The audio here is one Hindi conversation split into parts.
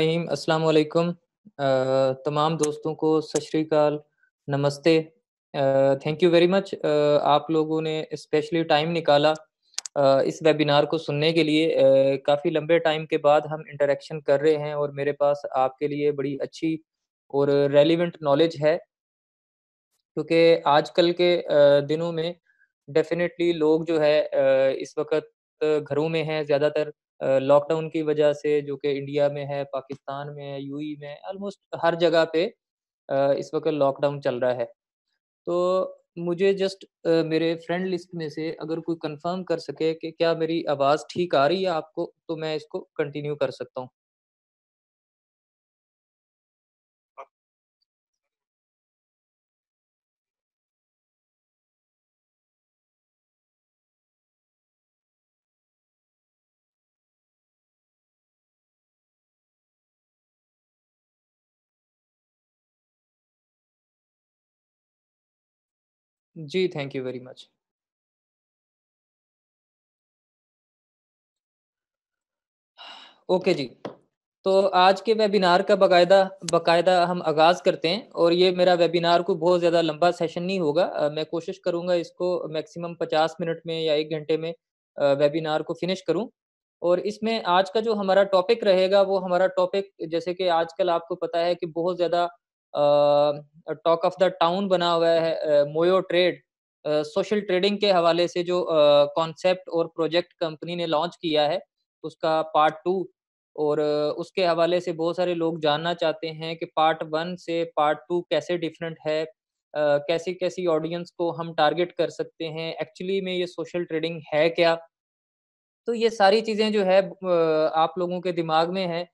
अस्सलाम वालेकुम तमाम दोस्तों को सत श्रीकाल नमस्ते थैंक यू वेरी मच आप लोगों ने स्पेशली टाइम निकाला uh, इस वेबिनार को सुनने के लिए uh, काफ़ी लंबे टाइम के बाद हम इंटरेक्शन कर रहे हैं और मेरे पास आपके लिए बड़ी अच्छी और रेलिवेंट नॉलेज है क्योंकि आजकल के uh, दिनों में डेफिनेटली लोग जो है इस वक्त घरों में हैं ज़्यादातर लॉकडाउन की वजह से जो कि इंडिया में है पाकिस्तान में है यूई e में ऑलमोस्ट हर जगह पे इस वक्त लॉकडाउन चल रहा है तो मुझे जस्ट मेरे फ्रेंड लिस्ट में से अगर कोई कंफर्म कर सके कि क्या मेरी आवाज़ ठीक आ रही है आपको तो मैं इसको कंटिन्यू कर सकता हूँ जी thank you very much okay जी तो आज के वेबिनार का बकायदा बाकायदा हम आगाज़ करते हैं और ये मेरा वेबिनार को बहुत ज़्यादा लंबा सेशन नहीं होगा मैं कोशिश करूंगा इसको मैक्सिमम पचास मिनट में या एक घंटे में वेबिनार को फिनिश करूँ और इसमें आज का जो हमारा टॉपिक रहेगा वो हमारा टॉपिक जैसे कि आजकल आपको पता है कि बहुत ज़्यादा टॉक ऑफ द टाउन बना हुआ है मोयो ट्रेड सोशल ट्रेडिंग के हवाले से जो कॉन्सेप्ट और प्रोजेक्ट कंपनी ने लॉन्च किया है उसका पार्ट टू और उसके हवाले से बहुत सारे लोग जानना चाहते हैं कि पार्ट वन से पार्ट टू कैसे डिफरेंट है कैसी कैसी ऑडियंस को हम टारगेट कर सकते हैं एक्चुअली में ये सोशल ट्रेडिंग है क्या तो ये सारी चीज़ें जो है आप लोगों के दिमाग में है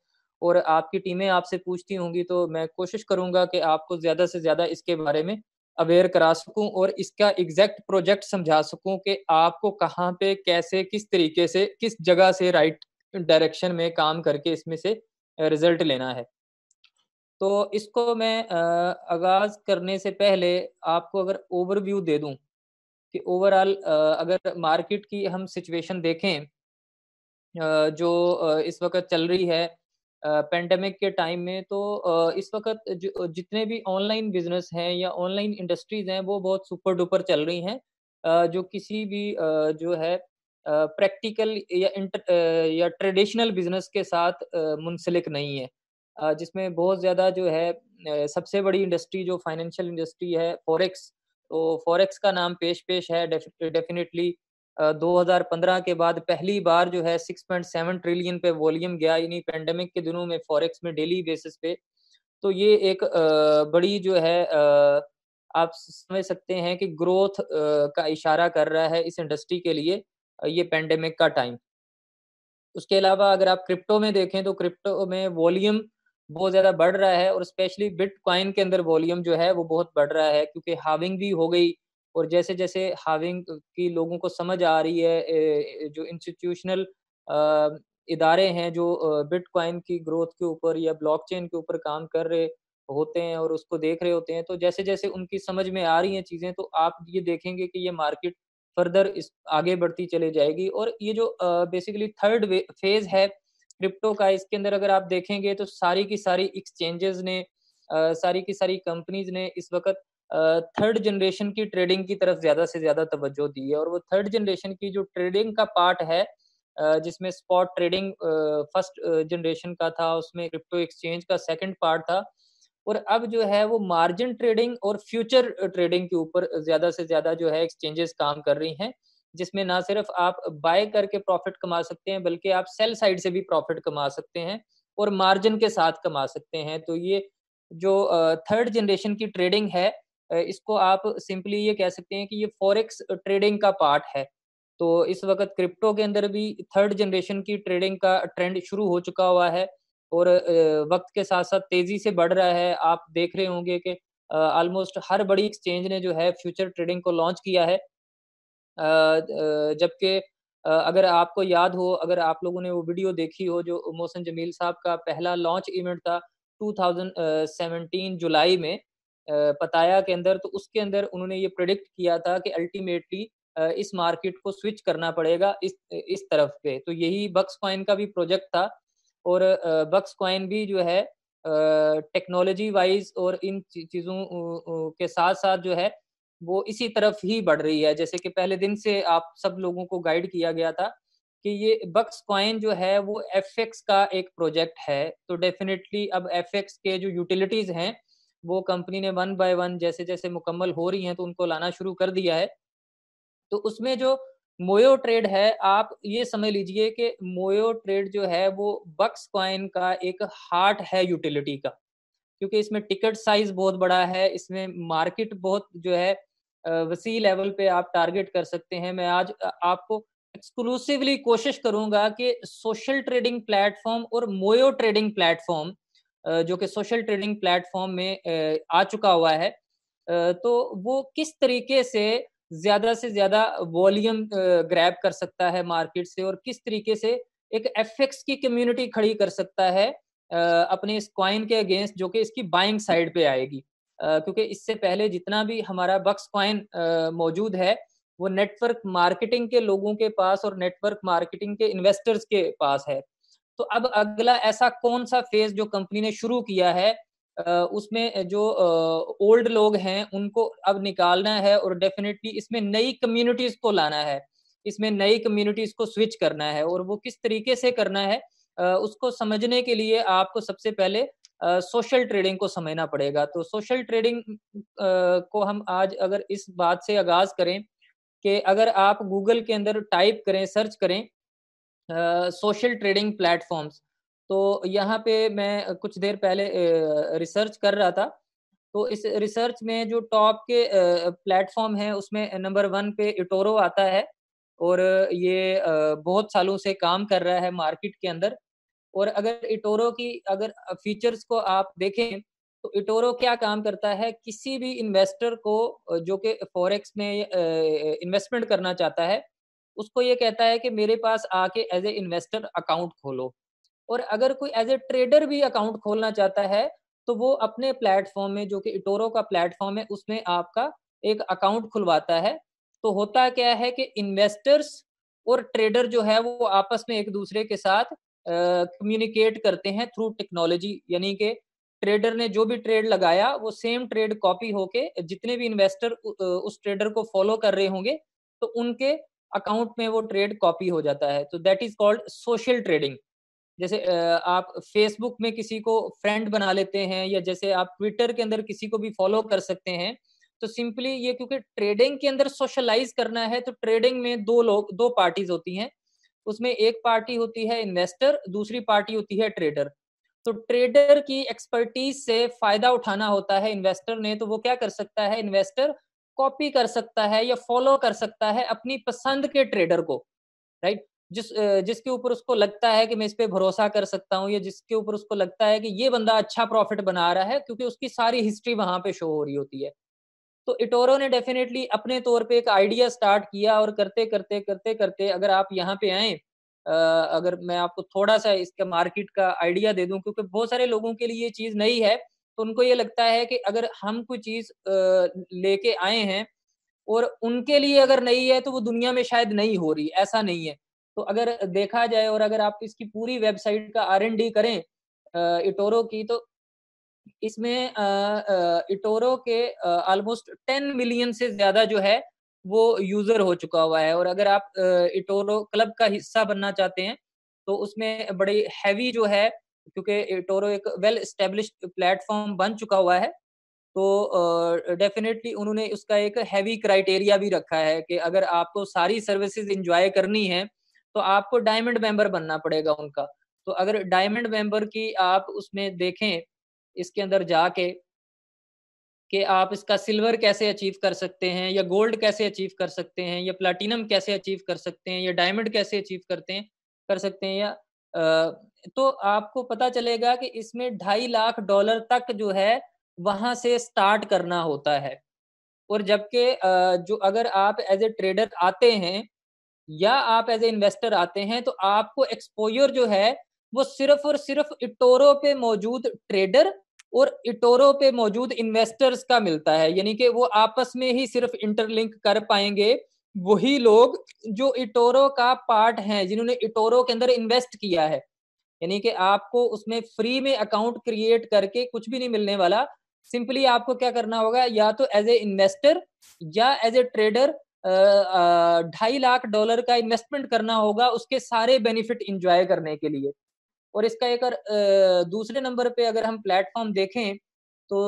और आपकी टीमें आपसे पूछती होंगी तो मैं कोशिश करूंगा कि आपको ज्यादा से ज्यादा इसके बारे में अवेयर करा सकूं और इसका एग्जैक्ट प्रोजेक्ट समझा सकूं कि आपको कहाँ पे कैसे किस तरीके से किस जगह से राइट डायरेक्शन में काम करके इसमें से रिजल्ट लेना है तो इसको मैं आगाज करने से पहले आपको अगर ओवरव्यू दे दूं कि ओवरऑल अगर मार्केट की हम सिचुएशन देखें जो इस वक्त चल रही है पेंडेमिक के टाइम में तो इस वक्त जितने भी ऑनलाइन बिजनेस हैं या ऑनलाइन इंडस्ट्रीज हैं वो बहुत सुपर डुपर चल रही हैं जो किसी भी जो है प्रैक्टिकल या इंटर या ट्रेडिशनल बिजनेस के साथ मुंसलिक नहीं है जिसमें बहुत ज़्यादा जो है सबसे बड़ी इंडस्ट्री जो फाइनेंशियल इंडस्ट्री है फॉरेक्स तो फॉरेक्स का नाम पेश पेश है डेफिनेटली 2015 के बाद पहली बार जो है 6.7 ट्रिलियन पे वॉल्यूम गया यानी पेंडेमिक के दिनों में फॉरेक्स में डेली बेसिस पे तो ये एक बड़ी जो है आप समझ सकते हैं कि ग्रोथ का इशारा कर रहा है इस इंडस्ट्री के लिए ये पेंडेमिक का टाइम उसके अलावा अगर आप क्रिप्टो में देखें तो क्रिप्टो में वॉल्यूम बहुत ज़्यादा बढ़ रहा है और स्पेशली बिटकॉइन के अंदर वॉल्यूम जो है वो बहुत बढ़ रहा है क्योंकि हाविंग भी हो गई और जैसे जैसे हाविंग की लोगों को समझ आ रही है जो इंस्टीट्यूशनल इदारे हैं जो बिटकॉइन की ग्रोथ के ऊपर या ब्लॉकचेन के ऊपर काम कर रहे होते हैं और उसको देख रहे होते हैं तो जैसे जैसे उनकी समझ में आ रही हैं चीज़ें तो आप ये देखेंगे कि ये मार्केट फर्दर इस आगे बढ़ती चले जाएगी और ये जो बेसिकली थर्ड फेज है क्रिप्टो का इसके अंदर अगर आप देखेंगे तो सारी की सारी एक्सचेंजेस ने आ, सारी की सारी कंपनीज ने इस वक्त थर्ड जनरेशन की ट्रेडिंग की तरफ ज्यादा से ज्यादा तवज्जो दी है और वो थर्ड जनरेशन की जो ट्रेडिंग का पार्ट है जिसमें स्पॉट ट्रेडिंग फर्स्ट जनरेशन का था उसमें क्रिप्टो एक्सचेंज का सेकंड पार्ट था और अब जो है वो मार्जिन ट्रेडिंग और फ्यूचर ट्रेडिंग के ऊपर ज्यादा से ज्यादा जो है एक्सचेंजेस काम कर रही हैं जिसमें ना सिर्फ आप बाय करके प्रॉफिट कमा सकते हैं बल्कि आप सेल साइड से भी प्रॉफिट कमा सकते हैं और मार्जिन के साथ कमा सकते हैं तो ये जो थर्ड जनरेशन की ट्रेडिंग है इसको आप सिंपली ये कह सकते हैं कि ये फॉरेक्स ट्रेडिंग का पार्ट है तो इस वक्त क्रिप्टो के अंदर भी थर्ड जनरेशन की ट्रेडिंग का ट्रेंड शुरू हो चुका हुआ है और वक्त के साथ साथ तेजी से बढ़ रहा है आप देख रहे होंगे कि ऑलमोस्ट हर बड़ी एक्सचेंज ने जो है फ्यूचर ट्रेडिंग को लॉन्च किया है जबकि अगर आपको याद हो अगर आप लोगों ने वो वीडियो देखी हो जो मोहसन जमील साहब का पहला लॉन्च इवेंट था 2017 जुलाई में पताया के अंदर तो उसके अंदर उन्होंने ये प्रिडिक्ट किया था कि अल्टीमेटली इस मार्केट को स्विच करना पड़ेगा इस इस तरफ पे तो यही बक्स कॉइन का भी प्रोजेक्ट था और बक्स कॉइन भी जो है टेक्नोलॉजी वाइज और इन चीज़ों के साथ साथ जो है वो इसी तरफ ही बढ़ रही है जैसे कि पहले दिन से आप सब लोगों को गाइड किया गया था कि ये बक्स कॉइन जो है वो एफ का एक प्रोजेक्ट है तो डेफिनेटली अब एफ के जो यूटिलिटीज हैं वो कंपनी ने वन बाय वन जैसे जैसे मुकम्मल हो रही हैं तो उनको लाना शुरू कर दिया है तो उसमें जो मोयो ट्रेड है आप ये समझ लीजिए कि मोयो ट्रेड जो है वो बक्स कॉइन का एक हार्ट है यूटिलिटी का क्योंकि इसमें टिकट साइज बहुत बड़ा है इसमें मार्केट बहुत जो है वसी लेवल पे आप टारगेट कर सकते हैं मैं आज आपको एक्सक्लूसिवली कोशिश करूंगा कि सोशल ट्रेडिंग प्लेटफॉर्म और मोयो ट्रेडिंग प्लेटफॉर्म जो कि सोशल ट्रेडिंग प्लेटफॉर्म में आ चुका हुआ है तो वो किस तरीके से ज्यादा से ज्यादा वॉल्यूम ग्रैब कर सकता है मार्केट से और किस तरीके से एक एफएक्स की कम्युनिटी खड़ी कर सकता है अपने इस क्वाइन के अगेंस्ट जो कि इसकी बाइंग साइड पे आएगी क्योंकि इससे पहले जितना भी हमारा बक्स क्वाइन मौजूद है वो नेटवर्क मार्केटिंग के लोगों के पास और नेटवर्क मार्केटिंग के इन्वेस्टर्स के पास है तो अब अगला ऐसा कौन सा फेज जो कंपनी ने शुरू किया है उसमें जो ओल्ड लोग हैं उनको अब निकालना है और डेफिनेटली इसमें नई कम्युनिटीज को लाना है इसमें नई कम्युनिटीज को स्विच करना है और वो किस तरीके से करना है उसको समझने के लिए आपको सबसे पहले सोशल ट्रेडिंग को समझना पड़ेगा तो सोशल ट्रेडिंग को हम आज अगर इस बात से आगाज करें कि अगर आप गूगल के अंदर टाइप करें सर्च करें सोशल ट्रेडिंग प्लेटफॉर्म्स तो यहाँ पे मैं कुछ देर पहले रिसर्च कर रहा था तो इस रिसर्च में जो टॉप के प्लेटफॉर्म है उसमें नंबर वन पे इटोरो आता है और ये बहुत सालों से काम कर रहा है मार्केट के अंदर और अगर इटोरो की अगर फीचर्स को आप देखें तो इटोरो क्या काम करता है किसी भी इन्वेस्टर को जो कि फॉरेक्स में इन्वेस्टमेंट करना चाहता है उसको ये कहता है कि मेरे पास आके एज ए इन्वेस्टर अकाउंट खोलो और अगर कोई एज ए ट्रेडर भी अकाउंट खोलना चाहता है तो वो अपने प्लेटफॉर्म में जो कि इटोरो का प्लेटफॉर्म है उसमें आपका एक अकाउंट खुलवाता है तो होता क्या है कि इन्वेस्टर्स और ट्रेडर जो है वो आपस में एक दूसरे के साथ कम्युनिकेट करते हैं थ्रू टेक्नोलॉजी यानी कि ट्रेडर ने जो भी ट्रेड लगाया वो सेम ट्रेड कॉपी होके जितने भी इन्वेस्टर उस ट्रेडर को फॉलो कर रहे होंगे तो उनके अकाउंट में वो ट्रेड कॉपी हो जाता है तो that is called social trading जैसे आप फेसबुक में किसी को फ्रेंड बना लेते हैं या जैसे आप ट्विटर के अंदर किसी को भी फॉलो कर सकते हैं तो सिंपली ये क्योंकि ट्रेडिंग के अंदर सोशलाइज करना है तो ट्रेडिंग में दो लोग दो पार्टीज होती हैं उसमें एक पार्टी होती है इन्वेस्टर दूसरी पार्टी होती है ट्रेडर तो ट्रेडर की एक्सपर्टीज से फायदा उठाना होता है इन्वेस्टर ने तो वो क्या कर सकता है इन्वेस्टर कॉपी कर सकता है या फॉलो कर सकता है अपनी पसंद के ट्रेडर को राइट जिस जिसके ऊपर उसको लगता है कि मैं इस पे भरोसा कर सकता हूँ या जिसके ऊपर उसको लगता है कि ये बंदा अच्छा प्रॉफिट बना रहा है क्योंकि उसकी सारी हिस्ट्री वहां पे शो हो रही होती है तो इटोरो ने डेफिनेटली अपने तौर पे एक आइडिया स्टार्ट किया और करते करते करते करते अगर आप यहाँ पे आए अगर मैं आपको थोड़ा सा इसका मार्केट का आइडिया दे दूँ क्योंकि बहुत सारे लोगों के लिए ये चीज नहीं है तो उनको ये लगता है कि अगर हम कोई चीज लेके आए हैं और उनके लिए अगर नहीं है तो वो दुनिया में शायद नहीं हो रही ऐसा नहीं है तो अगर देखा जाए और अगर आप इसकी पूरी वेबसाइट का आर एन डी करें इटोरो की तो इसमें इटोरो के ऑलमोस्ट टेन मिलियन से ज्यादा जो है वो यूजर हो चुका हुआ है और अगर आप इटोरो क्लब का हिस्सा बनना चाहते हैं तो उसमें बड़ी हैवी जो है क्योंकि टोरो एक वेल स्टेब्लिश प्लेटफॉर्म बन चुका हुआ है तो डेफिनेटली uh, उन्होंने उसका एक हैवी क्राइटेरिया भी रखा है कि अगर आपको सारी सर्विसेज इंजॉय करनी है तो आपको डायमंड मेंबर बनना पड़ेगा उनका तो अगर डायमंड मेंबर की आप उसमें देखें इसके अंदर जाके कि आप इसका सिल्वर कैसे अचीव कर सकते हैं या गोल्ड कैसे अचीव कर सकते हैं या प्लाटिनम कैसे अचीव कर सकते हैं या डायमंड कैसे अचीव करते हैं कर सकते हैं या तो आपको पता चलेगा कि इसमें ढाई लाख डॉलर तक जो है वहां से स्टार्ट करना होता है और जबकि जो अगर आप एज ए ट्रेडर आते हैं या आप एज ए इन्वेस्टर आते हैं तो आपको एक्सपोजर जो है वो सिर्फ और सिर्फ इटोरो पे मौजूद ट्रेडर और इटोरो पे मौजूद इन्वेस्टर्स का मिलता है यानी कि वो आपस में ही सिर्फ इंटरलिंक कर पाएंगे वही लोग जो इटोरो का पार्ट हैं जिन्होंने इटोरो के अंदर इन्वेस्ट किया है यानी कि आपको उसमें फ्री में अकाउंट क्रिएट करके कुछ भी नहीं मिलने वाला सिंपली आपको क्या करना होगा या तो एज ए इन्वेस्टर या एज ए ट्रेडर ढाई लाख डॉलर का इन्वेस्टमेंट करना होगा उसके सारे बेनिफिट इंजॉय करने के लिए और इसका एक और दूसरे नंबर पे अगर हम प्लेटफॉर्म देखें तो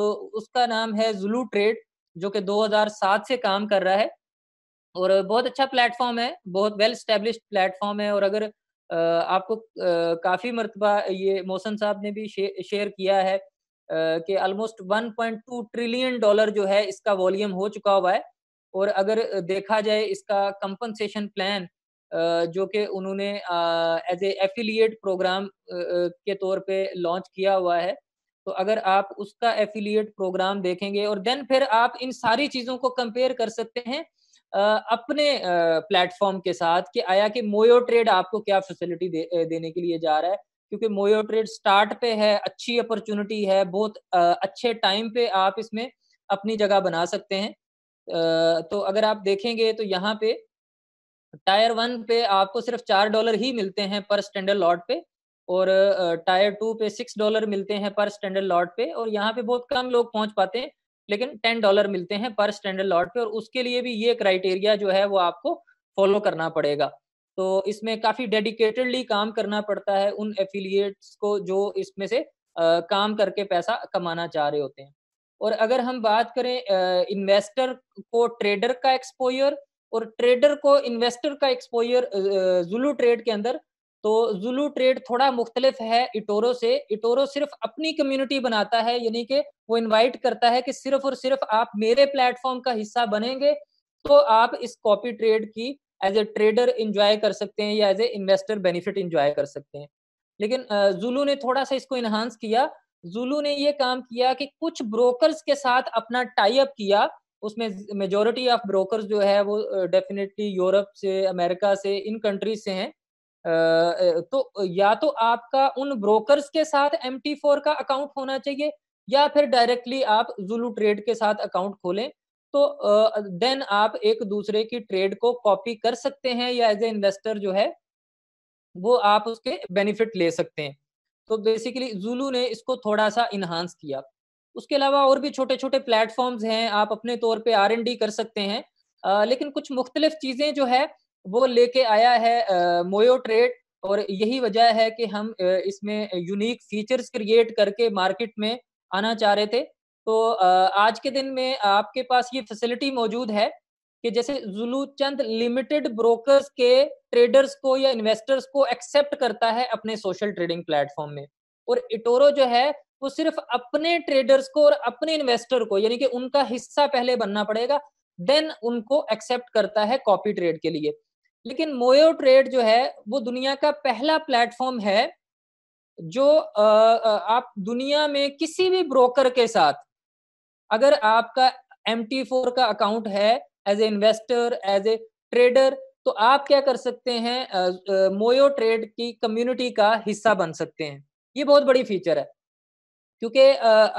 उसका नाम है जुलू ट्रेड जो कि 2007 से काम कर रहा है और बहुत अच्छा प्लेटफॉर्म है बहुत वेल स्टेब्लिश प्लेटफॉर्म है और अगर आपको काफ़ी मरतबा ये मोहसन साहब ने भी शेयर किया है कि ऑलमोस्ट 1.2 ट्रिलियन डॉलर जो है इसका वॉल्यूम हो चुका हुआ है और अगर देखा जाए इसका कंपनसेशन प्लान जो कि उन्होंने एज ए एफिलिएट प्रोग्राम के तौर पे लॉन्च किया हुआ है तो अगर आप उसका एफिलिएट प्रोग्राम देखेंगे और देन फिर आप इन सारी चीज़ों को कंपेयर कर सकते हैं अपने प्लेटफॉर्म के साथ कि आया कि मोयो ट्रेड आपको क्या फैसिलिटी दे, देने के लिए जा रहा है क्योंकि मोयो ट्रेड स्टार्ट पे है अच्छी अपॉर्चुनिटी है बहुत अच्छे टाइम पे आप इसमें अपनी जगह बना सकते हैं तो अगर आप देखेंगे तो यहाँ पे टायर वन पे आपको सिर्फ चार डॉलर ही मिलते हैं पर स्टैंडर्ड लॉट पे और टायर टू पे सिक्स डॉलर मिलते हैं पर स्टैंडर्ड लॉट पे और यहाँ पे बहुत कम लोग पहुंच पाते हैं लेकिन टेन डॉलर मिलते हैं पर स्टैंडर्ड लॉट पे और उसके लिए भी ये क्राइटेरिया जो है वो आपको फॉलो करना पड़ेगा तो इसमें काफी डेडिकेटेडली काम करना पड़ता है उन एफिलियट्स को जो इसमें से आ, काम करके पैसा कमाना चाह रहे होते हैं और अगर हम बात करें इन्वेस्टर को ट्रेडर का एक्सपोयर और ट्रेडर को इन्वेस्टर का एक्सपोयर जुलू ट्रेड के अंदर तो जुलू ट्रेड थोड़ा मुख्तलिफ है इटोरो से इटोरो सिर्फ अपनी कम्युनिटी बनाता है यानी कि वो इनवाइट करता है कि सिर्फ और सिर्फ आप मेरे प्लेटफॉर्म का हिस्सा बनेंगे तो आप इस कॉपी ट्रेड की एज ए ट्रेडर इंजॉय कर सकते हैं या as a investor benefit enjoy कर सकते हैं लेकिन जुलू ने थोड़ा सा इसको इन्हांस किया जुलू ने ये काम किया कि कुछ ब्रोकर्स के साथ अपना टाई अप किया उसमें मेजोरिटी ऑफ ब्रोकर्स जो है वो डेफिनेटली यूरोप से अमेरिका से इन कंट्रीज से हैं तो या तो आपका उन ब्रोकर्स के साथ एम फोर का अकाउंट होना चाहिए या फिर डायरेक्टली आप जुलू ट्रेड के साथ अकाउंट खोलें तो देन आप एक दूसरे की ट्रेड को कॉपी कर सकते हैं या एज ए इन्वेस्टर जो है वो आप उसके बेनिफिट ले सकते हैं तो बेसिकली जुलू ने इसको थोड़ा सा इन्हांस किया उसके अलावा और भी छोटे छोटे प्लेटफॉर्म्स हैं आप अपने तौर पे आर कर सकते हैं आ, लेकिन कुछ मुख्तलिफ चीज़ें जो है वो लेके आया है मोयो ट्रेड और यही वजह है कि हम इसमें यूनिक फीचर्स क्रिएट करके मार्केट में आना चाह रहे थे तो आज के दिन में आपके पास ये फैसिलिटी मौजूद है कि जैसे जुलू चंद लिमिटेड ब्रोकर्स के ट्रेडर्स को या इन्वेस्टर्स को एक्सेप्ट करता है अपने सोशल ट्रेडिंग प्लेटफॉर्म में और इटोरो जो है वो सिर्फ अपने ट्रेडर्स को और अपने इन्वेस्टर को यानी कि उनका हिस्सा पहले बनना पड़ेगा देन उनको एक्सेप्ट करता है कॉपी ट्रेड के लिए लेकिन मोयो ट्रेड जो है वो दुनिया का पहला प्लेटफॉर्म है जो आप दुनिया में किसी भी ब्रोकर के साथ अगर आपका एम टी फोर का अकाउंट है as a investor as a trader तो आप क्या कर सकते हैं मोयो ट्रेड की कम्युनिटी का हिस्सा बन सकते हैं ये बहुत बड़ी फीचर है क्योंकि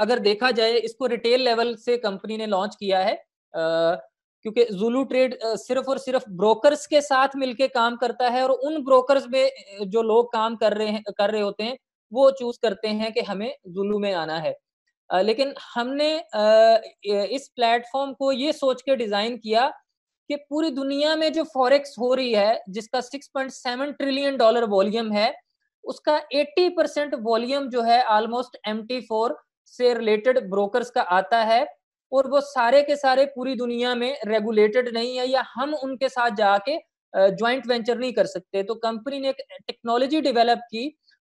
अगर देखा जाए इसको रिटेल लेवल से कंपनी ने लॉन्च किया है क्योंकि जुलू ट्रेड सिर्फ और सिर्फ ब्रोकर्स के साथ मिलकर काम करता है और उन ब्रोकर्स में जो लोग काम कर रहे हैं कर रहे होते हैं वो चूज करते हैं कि हमें जुलू में आना है लेकिन हमने इस प्लेटफॉर्म को ये सोच के डिजाइन किया कि पूरी दुनिया में जो फॉरेक्स हो रही है जिसका 6.7 ट्रिलियन डॉलर वॉल्यूम है उसका 80 परसेंट वॉल्यूम जो है ऑलमोस्ट एम से रिलेटेड ब्रोकर्स का आता है और वो सारे के सारे पूरी दुनिया में रेगुलेटेड नहीं है या हम उनके साथ जाके ज्वाइंट वेंचर नहीं कर सकते तो कंपनी ने एक टेक्नोलॉजी डेवलप की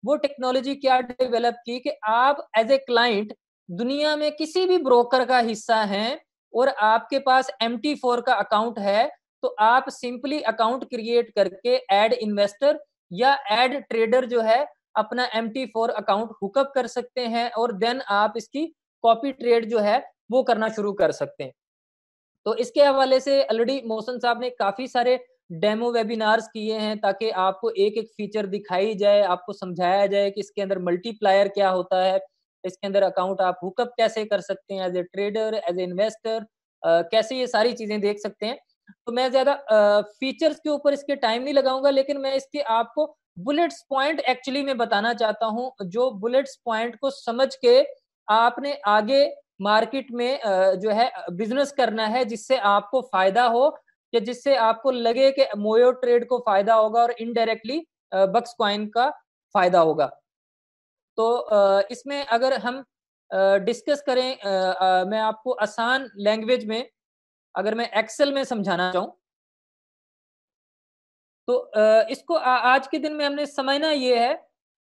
वो टेक्नोलॉजी क्या डेवलप की कि आप एज ए क्लाइंट दुनिया में किसी भी ब्रोकर का हिस्सा हैं और आपके पास एम फोर का अकाउंट है तो आप सिंपली अकाउंट क्रिएट करके एड इन्वेस्टर या एड ट्रेडर जो है अपना एम फोर अकाउंट हुकअप कर सकते हैं और देन आप इसकी कॉपी ट्रेड जो है वो करना शुरू कर सकते हैं तो इसके हवाले से ऑलरेडी मोहसन साहब ने काफी सारे डेमो वेबिनार्स किए हैं ताकि आपको एक एक फीचर दिखाई जाए आपको समझाया जाए कि इसके अंदर मल्टीप्लायर क्या होता है इसके अंदर अकाउंट आप हुकअप कैसे कर सकते हैं as a trader as a investor कैसे ये सारी चीजें देख सकते हैं तो मैं ज्यादा फीचर्स के ऊपर इसके टाइम नहीं लगाऊंगा लेकिन मैं इसके आपको बुलेट्स पॉइंट एक्चुअली मैं बताना चाहता हूँ जो बुलेट्स पॉइंट को समझ के आपने आगे मार्केट में जो है बिजनेस करना है जिससे आपको फायदा हो या जिससे आपको लगे कि मोयो ट्रेड को फायदा होगा और इनडायरेक्टली बक्स क्वाइन का फायदा होगा तो इसमें अगर हम डिस्कस करें मैं आपको आसान लैंग्वेज में अगर मैं एक्सेल में समझाना चाहूँ तो इसको आज के दिन में हमने समझना ये है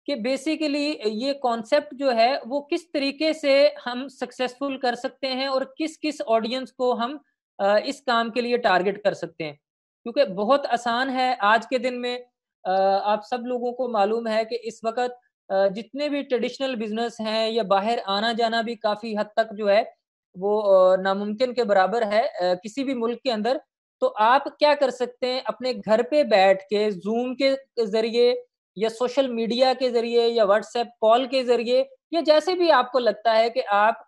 कि बेसिकली ये कॉन्सेप्ट जो है वो किस तरीके से हम सक्सेसफुल कर सकते हैं और किस किस ऑडियंस को हम इस काम के लिए टारगेट कर सकते हैं क्योंकि बहुत आसान है आज के दिन में आप सब लोगों को मालूम है कि इस वक्त जितने भी ट्रेडिशनल बिजनेस हैं या बाहर आना जाना भी काफ़ी हद तक जो है वो नामुमकिन के बराबर है किसी भी मुल्क के अंदर तो आप क्या कर सकते हैं अपने घर पे बैठ के जूम के जरिए या सोशल मीडिया के जरिए या व्हाट्सएप कॉल के जरिए या जैसे भी आपको लगता है कि आप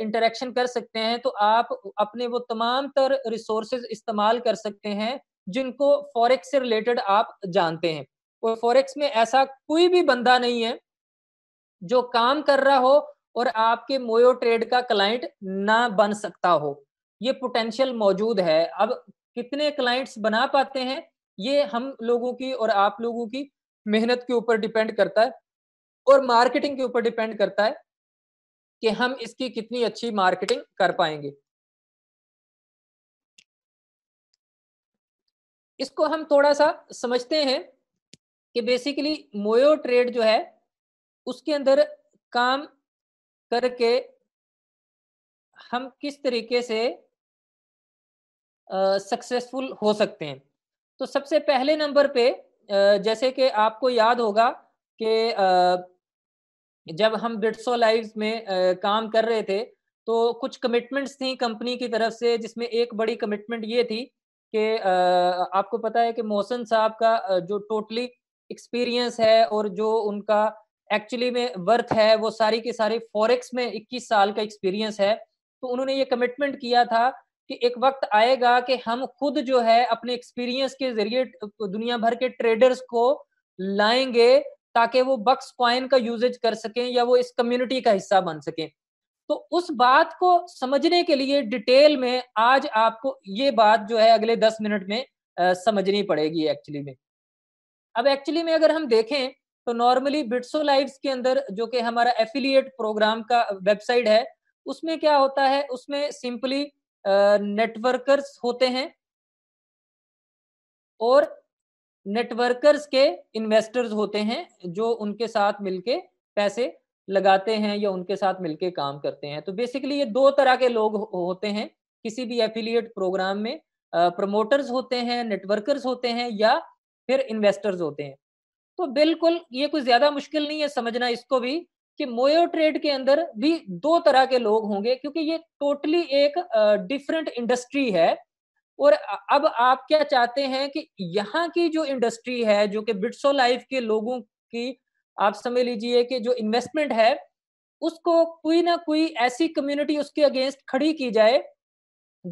इंटरेक्शन कर सकते हैं तो आप अपने वो तमाम तर रिसोर्सेज इस्तेमाल कर सकते हैं जिनको फॉरेक्स से रिलेटेड आप जानते हैं और फॉरेक्स में ऐसा कोई भी बंदा नहीं है जो काम कर रहा हो और आपके मोयो ट्रेड का क्लाइंट ना बन सकता हो ये पोटेंशियल मौजूद है अब कितने क्लाइंट्स बना पाते हैं ये हम लोगों की और आप लोगों की मेहनत के ऊपर डिपेंड करता है और मार्केटिंग के ऊपर डिपेंड करता है कि हम इसकी कितनी अच्छी मार्केटिंग कर पाएंगे इसको हम थोड़ा सा समझते हैं कि बेसिकली मोयो ट्रेड जो है उसके अंदर काम करके हम किस तरीके से सक्सेसफुल हो सकते हैं तो सबसे पहले नंबर पे जैसे कि आपको याद होगा कि जब हम ब्रिट्सो लाइव में काम कर रहे थे तो कुछ कमिटमेंट्स थी कंपनी की तरफ से जिसमें एक बड़ी कमिटमेंट ये थी कि आपको पता है कि मोहसन साहब का जो टोटली एक्सपीरियंस है और जो उनका एक्चुअली में वर्थ है वो सारी के सारी फॉरेक्स में 21 साल का एक्सपीरियंस है तो उन्होंने ये कमिटमेंट किया था कि एक वक्त आएगा कि हम खुद जो है अपने एक्सपीरियंस के जरिए दुनिया भर के ट्रेडर्स को लाएंगे ताकि वो बक्स क्वाइन का यूजेज कर सकें या वो इस कम्युनिटी का हिस्सा बन सकें तो उस बात को समझने के लिए डिटेल में आज आपको ये बात जो है अगले दस मिनट में आ, समझनी पड़ेगी एक्चुअली में अब एक्चुअली में अगर हम देखें तो नॉर्मली बिट्सो लाइव के अंदर जो कि हमारा एफिलिएट प्रोग्राम का वेबसाइट है उसमें क्या होता है उसमें सिंपली नेटवर्कर्स होते हैं और नेटवर्कर्स के इन्वेस्टर्स होते हैं जो उनके साथ मिलके पैसे लगाते हैं या उनके साथ मिलके काम करते हैं तो बेसिकली ये दो तरह के लोग होते हैं किसी भी एफिलिएट प्रोग्राम में प्रमोटर्स होते हैं नेटवर्कर्स होते हैं या फिर इन्वेस्टर्स होते हैं तो बिल्कुल ये कुछ ज्यादा मुश्किल नहीं है समझना इसको भी कि मोयो ट्रेड के अंदर भी दो तरह के लोग होंगे क्योंकि ये टोटली एक डिफरेंट इंडस्ट्री है और अब आप क्या चाहते हैं कि यहाँ की जो इंडस्ट्री है जो कि बिट्सो लाइफ के लोगों की आप समझ लीजिए कि जो इन्वेस्टमेंट है उसको कोई ना कोई ऐसी कम्युनिटी उसके अगेंस्ट खड़ी की जाए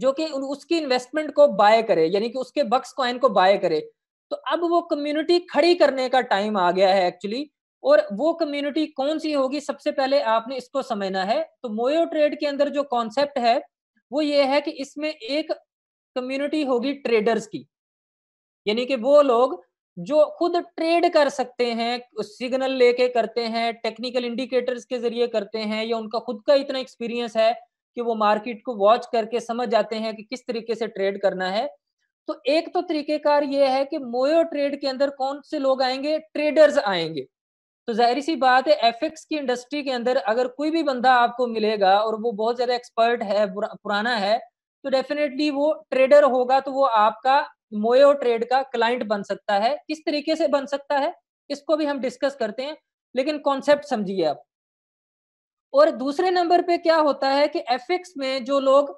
जो कि उसकी इन्वेस्टमेंट को बाय करे यानी कि उसके बक्स कॉइन को बाय करे तो अब वो कम्युनिटी खड़ी करने का टाइम आ गया है एक्चुअली और वो कम्युनिटी कौन सी होगी सबसे पहले आपने इसको समझना है तो मोयो ट्रेड के अंदर जो कॉन्सेप्ट है वो ये है कि इसमें एक कम्युनिटी होगी ट्रेडर्स की यानी कि वो लोग जो खुद ट्रेड कर सकते हैं सिग्नल लेके करते हैं टेक्निकल इंडिकेटर्स के जरिए करते हैं या उनका खुद का इतना एक्सपीरियंस है कि वो मार्केट को वॉच करके समझ जाते हैं कि किस तरीके से ट्रेड करना है तो एक तो तरीकेकार ये है कि मोयो ट्रेड के अंदर कौन से लोग आएंगे ट्रेडर्स आएंगे तो जाहिर सी बात है एफ की इंडस्ट्री के अंदर अगर कोई भी बंदा आपको मिलेगा और वो बहुत ज्यादा एक्सपर्ट है पुराना है तो डेफिनेटली वो ट्रेडर होगा तो वो आपका मोयो ट्रेड का क्लाइंट बन सकता है किस तरीके से बन सकता है इसको भी हम डिस्कस करते हैं लेकिन कॉन्सेप्ट समझिए आप और दूसरे नंबर पे क्या होता है कि एफ में जो लोग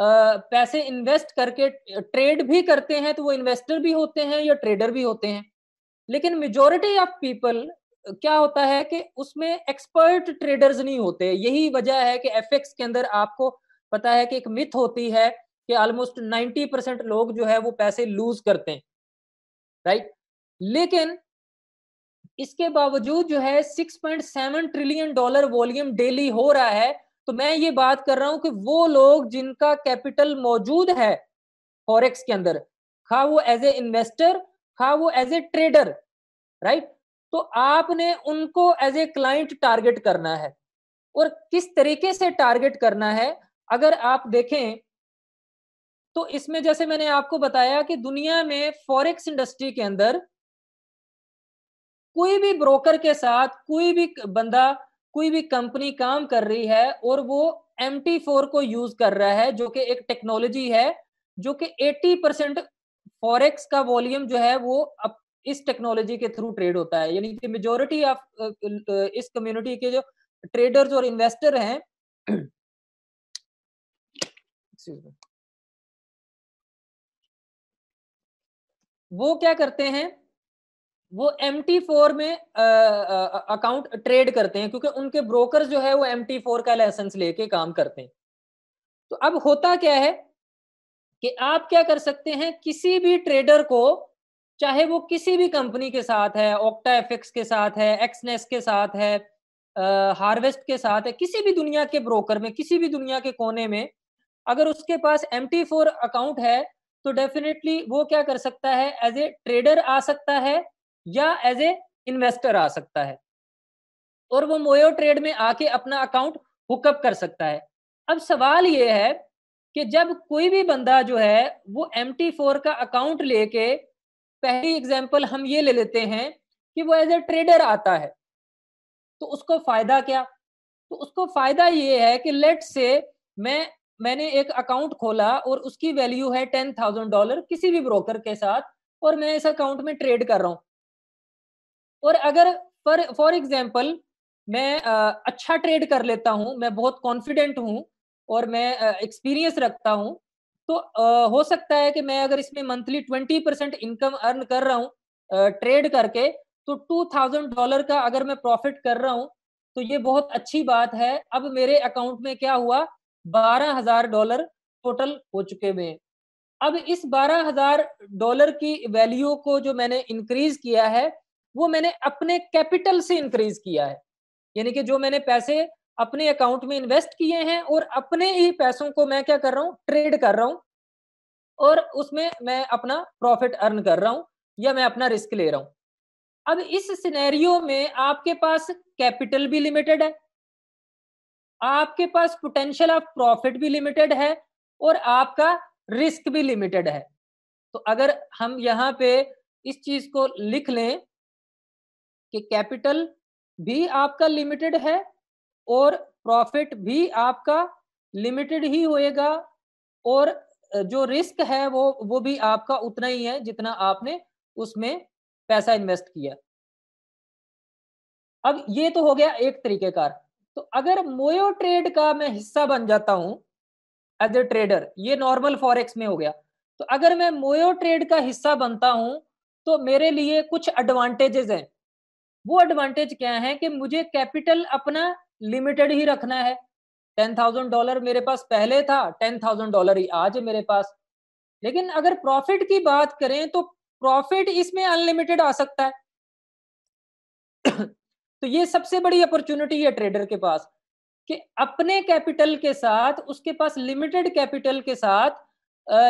पैसे इन्वेस्ट करके ट्रेड भी करते हैं तो वो इन्वेस्टर भी होते हैं या ट्रेडर भी होते हैं लेकिन मेजोरिटी ऑफ पीपल क्या होता है कि उसमें एक्सपर्ट ट्रेडर्स नहीं होते यही वजह है कि एफ के अंदर आपको पता है कि एक मिथ होती है कि ऑलमोस्ट 90 परसेंट लोग जो है वो पैसे लूज करते हैं राइट लेकिन इसके बावजूद जो है 6.7 ट्रिलियन डॉलर वॉल्यूम डेली हो रहा है तो मैं ये बात कर रहा हूं कि वो लोग जिनका कैपिटल मौजूद है फॉरेक्स के अंदर खा वो एज ए इन्वेस्टर खा वो एज ए ट्रेडर राइट तो आपने उनको एज ए क्लाइंट टारगेट करना है और किस तरीके से टारगेट करना है अगर आप देखें तो इसमें जैसे मैंने आपको बताया कि दुनिया में फॉरेक्स इंडस्ट्री के अंदर कोई भी ब्रोकर के साथ कोई भी बंदा कोई भी कंपनी काम कर रही है और वो एम टी फोर को यूज कर रहा है जो कि एक टेक्नोलॉजी है जो कि 80 परसेंट फॉरेक्स का वॉल्यूम जो है वो अप इस टेक्नोलॉजी के थ्रू ट्रेड होता है यानी कि मेजोरिटी ऑफ इस कम्युनिटी के जो ट्रेडर्स और इन्वेस्टर हैं वो क्या करते हैं वो एम टी फोर में अकाउंट ट्रेड करते हैं क्योंकि उनके ब्रोकर जो है वो एम टी फोर का लाइसेंस लेके काम करते हैं तो अब होता क्या है कि आप क्या कर सकते हैं किसी भी ट्रेडर को चाहे वो किसी भी कंपनी के साथ है ओक्टा एफेक्स के साथ है एक्सनेस के साथ है हार्वेस्ट के साथ है किसी भी दुनिया के ब्रोकर में किसी भी दुनिया के कोने में अगर उसके पास एम फोर अकाउंट है तो डेफिनेटली वो क्या कर सकता है एज ए ट्रेडर आ सकता है या एज ए इन्वेस्टर आ सकता है और वो मोयो ट्रेड में आके अपना अकाउंट हुकअप कर सकता है अब सवाल ये है कि जब कोई भी बंदा जो है वो एम फोर का अकाउंट लेके पहली एग्जाम्पल हम ये ले लेते हैं कि वो एज ए ट्रेडर आता है तो उसको फायदा क्या तो उसको फायदा ये है कि लेट से मैं मैंने एक अकाउंट खोला और उसकी वैल्यू है टेन थाउजेंड डॉलर किसी भी ब्रोकर के साथ और मैं इस अकाउंट में ट्रेड कर रहा हूँ और अगर फॉर फॉर एग्जाम्पल मैं अच्छा ट्रेड कर लेता हूँ मैं बहुत कॉन्फिडेंट हूँ और मैं एक्सपीरियंस रखता हूँ तो आ, हो सकता है कि मैं अगर इसमें monthly twenty percent income earn कर रहा हूँ ट्रेड करके तो टू थाउजेंड डॉलर का अगर मैं प्रॉफिट कर रहा हूँ तो ये बहुत अच्छी बात है अब मेरे अकाउंट में क्या हुआ बारह हजार डॉलर टोटल हो चुके हुए अब इस बारह हजार डॉलर की वैल्यू को जो मैंने इंक्रीज किया है वो मैंने अपने कैपिटल से इंक्रीज किया है यानी कि जो मैंने पैसे अपने अकाउंट में इन्वेस्ट किए हैं और अपने ही पैसों को मैं क्या कर रहा हूँ ट्रेड कर रहा हूँ और उसमें मैं अपना प्रॉफिट अर्न कर रहा हूँ या मैं अपना रिस्क ले रहा हूँ अब इस सिनेरियो में आपके पास कैपिटल भी लिमिटेड है आपके पास पोटेंशियल ऑफ प्रॉफिट भी लिमिटेड है और आपका रिस्क भी लिमिटेड है तो अगर हम यहाँ पे इस चीज को लिख लें कि कैपिटल भी आपका लिमिटेड है और प्रॉफिट भी आपका लिमिटेड ही होएगा और जो रिस्क है वो वो भी आपका उतना ही है जितना आपने उसमें पैसा इन्वेस्ट किया अब ये तो हो गया एक तरीकेकार तो अगर मोयो ट्रेड का मैं हिस्सा बन जाता हूं एज ए ट्रेडर ये नॉर्मल फॉरेक्स में हो गया तो अगर मैं मोयो ट्रेड का हिस्सा बनता हूं तो मेरे लिए कुछ एडवांटेजेस हैं वो एडवांटेज क्या है कि मुझे कैपिटल अपना लिमिटेड ही रखना है टेन थाउजेंड डॉलर मेरे पास पहले था टेन थाउजेंड डॉलर ही आज मेरे पास लेकिन अगर प्रॉफिट की बात करें तो प्रॉफिट इसमें अनलिमिटेड आ सकता है तो ये सबसे बड़ी अपॉर्चुनिटी है ट्रेडर के पास कि अपने कैपिटल के साथ उसके पास लिमिटेड कैपिटल के साथ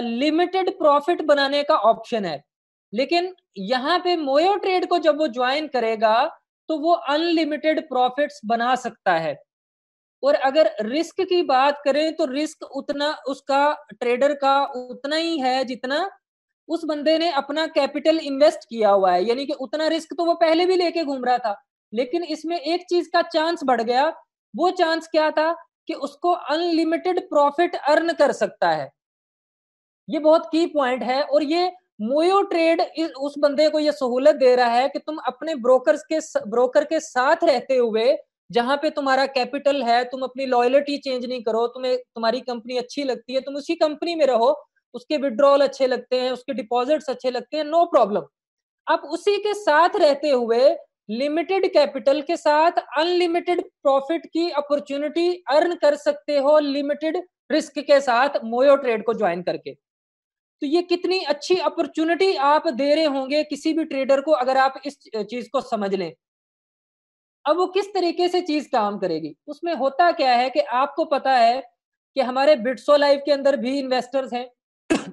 लिमिटेड प्रॉफिट बनाने का ऑप्शन है लेकिन यहाँ पे मोयो ट्रेड को जब वो ज्वाइन करेगा तो वो अनलिमिटेड प्रॉफिट्स बना सकता है और अगर रिस्क की बात करें तो रिस्क उतना उसका ट्रेडर का उतना ही है जितना उस बंदे ने अपना कैपिटल इन्वेस्ट किया हुआ है यानी कि उतना रिस्क तो वो पहले भी लेके घूम रहा था लेकिन इसमें एक चीज का चांस बढ़ गया वो चांस क्या था कि उसको अनलिमिटेड प्रॉफिट अर्न कर सकता है ये बहुत की पॉइंट है और ये मोयो ट्रेड उस बंदे को यह सहूलत दे रहा है कि तुम अपने ब्रोकर के ब्रोकर के साथ रहते हुए जहां पे तुम्हारा कैपिटल है तुम अपनी लॉयलिटी चेंज नहीं करो तुम्हें तुम्हारी कंपनी अच्छी लगती है तुम उसी कंपनी में रहो उसके विड्रॉल अच्छे लगते हैं उसके डिपॉजिट्स अच्छे लगते हैं नो प्रॉब्लम अब उसी के साथ रहते हुए लिमिटेड कैपिटल के साथ अनलिमिटेड प्रॉफिट की अपॉर्चुनिटी अर्न कर सकते हो लिमिटेड रिस्क के साथ मोयो ट्रेड को ज्वाइन करके तो ये कितनी अच्छी अपॉर्चुनिटी आप दे रहे होंगे किसी भी ट्रेडर को अगर आप इस चीज को समझ लें अब वो किस तरीके से चीज काम करेगी उसमें होता क्या है कि आपको पता है कि हमारे बिट्सो लाइव के अंदर भी इन्वेस्टर्स हैं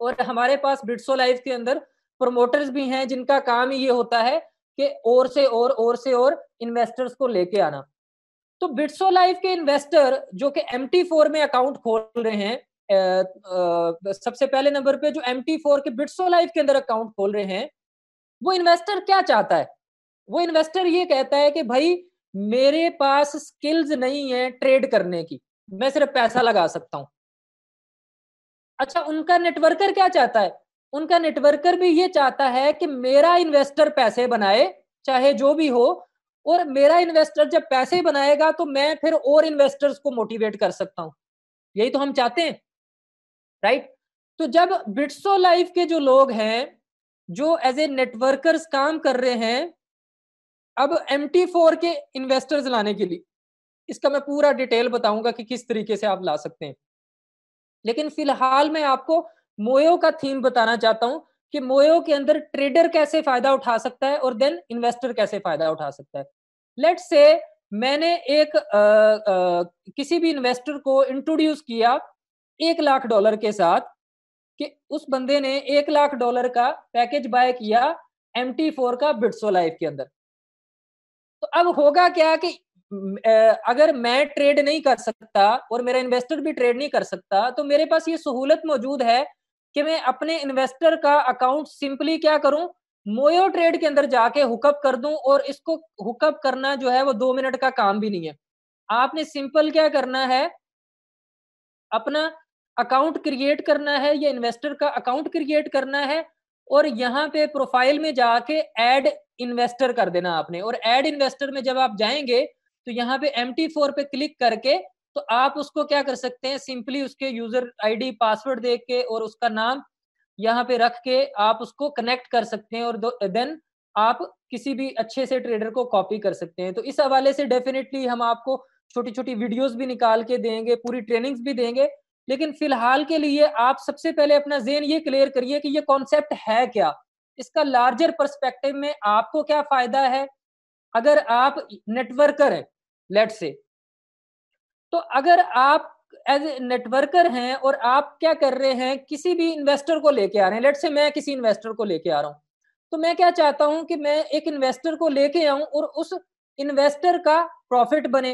और हमारे पास बिट्सो लाइव के अंदर प्रोमोटर्स भी हैं जिनका काम ये होता है कि और से और और से और इन्वेस्टर्स को लेके आना तो बिट्सो लाइव के इन्वेस्टर जो कि एम फोर में अकाउंट खोल रहे हैं सबसे पहले नंबर पे जो एम टी फोर के बिट्सो लाइफ के अंदर अकाउंट खोल रहे हैं वो इन्वेस्टर क्या चाहता है वो इन्वेस्टर ये कहता है कि भाई मेरे पास स्किल्स नहीं है ट्रेड करने की मैं सिर्फ पैसा लगा सकता हूं अच्छा उनका नेटवर्कर क्या चाहता है उनका नेटवर्कर भी ये चाहता है कि मेरा इन्वेस्टर पैसे बनाए चाहे जो भी हो और मेरा इन्वेस्टर जब पैसे बनाएगा तो मैं फिर और इन्वेस्टर्स को मोटिवेट कर सकता हूं यही तो हम चाहते हैं राइट तो जब ब्रिट्सो लाइफ के जो लोग हैं जो एज ए नेटवर्कर्स काम कर रहे हैं अब एम फोर के इन्वेस्टर्स लाने के लिए इसका मैं पूरा डिटेल बताऊंगा कि किस तरीके से आप ला सकते हैं लेकिन फिलहाल मैं आपको मोयो का थीम बताना चाहता हूं कि मोयो के अंदर ट्रेडर कैसे फायदा उठा सकता है और देन इन्वेस्टर कैसे फायदा उठा सकता है लेट से मैंने एक आ, आ, किसी भी इन्वेस्टर को इंट्रोड्यूस किया एक लाख डॉलर के साथ कि उस बंदे ने एक लाख डॉलर का पैकेज बाय किया एम टी फोर का बिट्सो लाइफ के अंदर तो अब होगा क्या कि अगर मैं ट्रेड नहीं कर सकता और मेरा इन्वेस्टर भी ट्रेड नहीं कर सकता तो मेरे पास ये सहूलत मौजूद है कि मैं अपने इन्वेस्टर का अकाउंट सिंपली क्या करूं मोयो ट्रेड के अंदर जाके हुकअप कर दूं और इसको हुकअप करना जो है वो दो मिनट का काम भी नहीं है आपने सिंपल क्या करना है अपना अकाउंट क्रिएट करना है या इन्वेस्टर का अकाउंट क्रिएट करना है और यहाँ पे प्रोफाइल में जाके एड इन्वेस्टर कर देना आपने और एड इन्वेस्टर में जब आप जाएंगे तो यहाँ पे एम फोर पे क्लिक करके तो आप उसको क्या कर सकते हैं सिंपली उसके यूजर आईडी पासवर्ड देख के और उसका नाम यहाँ पे रख के आप उसको कनेक्ट कर सकते हैं और देन आप किसी भी अच्छे से ट्रेडर को कॉपी कर सकते हैं तो इस हवाले से डेफिनेटली हम आपको छोटी छोटी वीडियोज भी निकाल के देंगे पूरी ट्रेनिंग्स भी देंगे लेकिन फिलहाल के लिए आप सबसे पहले अपना जेन ये क्लियर करिए कि ये कॉन्सेप्ट है क्या इसका लार्जर परस्पेक्टिव में आपको क्या फायदा है अगर आप नेटवर्कर हैं लेट से तो अगर आप एज ए नेटवर्कर हैं और आप क्या कर रहे हैं किसी भी इन्वेस्टर को लेके आ रहे हैं लेट से मैं किसी इन्वेस्टर को लेके आ रहा हूँ तो मैं क्या चाहता हूँ कि मैं एक इन्वेस्टर को लेके आऊं और उस इन्वेस्टर का प्रॉफिट बने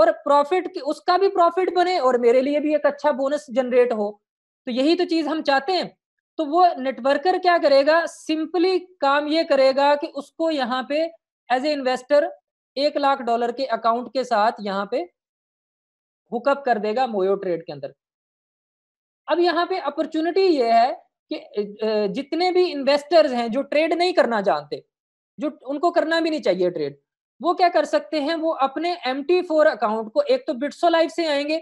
और प्रॉफिट उसका भी प्रॉफिट बने और मेरे लिए भी एक अच्छा बोनस जनरेट हो तो यही तो चीज हम चाहते हैं तो वो नेटवर्कर क्या करेगा सिंपली काम ये करेगा कि उसको यहाँ पे एज ए इन्वेस्टर एक लाख डॉलर के अकाउंट के साथ यहाँ पे हुकअप कर देगा मोयो ट्रेड के अंदर अब यहाँ पे अपॉर्चुनिटी ये है कि जितने भी इन्वेस्टर्स हैं जो ट्रेड नहीं करना जानते जो उनको करना भी नहीं चाहिए ट्रेड वो क्या कर सकते हैं वो अपने एम फोर अकाउंट को एक तो बिट्सो लाइव से आएंगे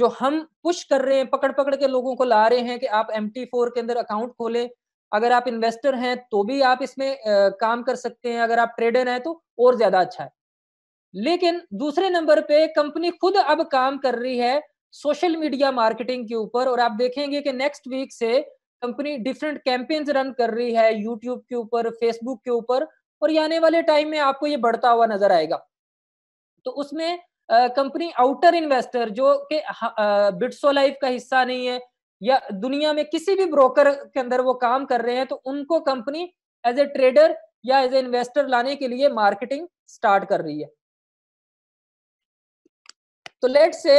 जो हम पुश कर रहे हैं पकड़ पकड़ के लोगों को ला रहे हैं कि आप एम फोर के अंदर अकाउंट खोलें अगर आप इन्वेस्टर हैं तो भी आप इसमें आ, काम कर सकते हैं अगर आप ट्रेडर हैं तो और ज्यादा अच्छा है लेकिन दूसरे नंबर पे कंपनी खुद अब काम कर रही है सोशल मीडिया मार्केटिंग के ऊपर और आप देखेंगे कि नेक्स्ट वीक से कंपनी डिफरेंट कैंपेन्स रन कर रही है यूट्यूब के ऊपर फेसबुक के ऊपर और आने वाले टाइम में आपको ये बढ़ता हुआ नजर आएगा तो उसमें कंपनी आउटर इन्वेस्टर जो कि बिट्सो लाइफ का हिस्सा नहीं है या दुनिया में किसी भी ब्रोकर के अंदर वो काम कर रहे हैं तो उनको कंपनी एज ए ट्रेडर या एज ए इन्वेस्टर लाने के लिए मार्केटिंग स्टार्ट कर रही है तो लेट से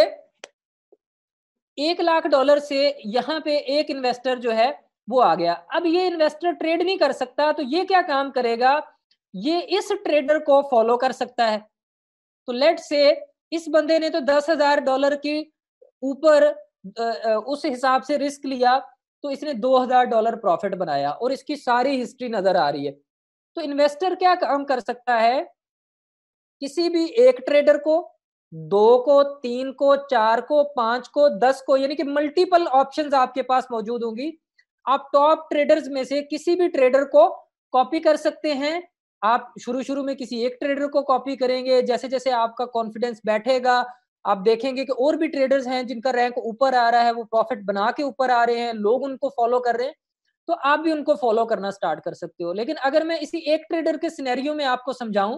एक लाख डॉलर से यहां पे एक इन्वेस्टर जो है वो आ गया अब ये इन्वेस्टर ट्रेड नहीं कर सकता तो ये क्या काम करेगा ये इस ट्रेडर को फॉलो कर सकता है तो लेट से इस बंदे ने तो दस हजार डॉलर के ऊपर उस हिसाब से रिस्क लिया तो इसने दो हजार डॉलर प्रॉफिट बनाया और इसकी सारी हिस्ट्री नजर आ रही है तो इन्वेस्टर क्या काम कर सकता है किसी भी एक ट्रेडर को दो को तीन को चार को पांच को दस को यानी कि मल्टीपल ऑप्शंस आपके पास मौजूद होंगी आप टॉप ट्रेडर्स में से किसी भी ट्रेडर को कॉपी कर सकते हैं आप शुरू शुरू में किसी एक ट्रेडर को कॉपी करेंगे जैसे जैसे आपका कॉन्फिडेंस बैठेगा आप देखेंगे कि और भी ट्रेडर्स हैं जिनका रैंक ऊपर आ रहा है वो प्रॉफिट बना के ऊपर आ रहे हैं लोग उनको फॉलो कर रहे हैं तो आप भी उनको फॉलो करना स्टार्ट कर सकते हो लेकिन अगर मैं इसी एक ट्रेडर के सिनेरियो में आपको समझाऊं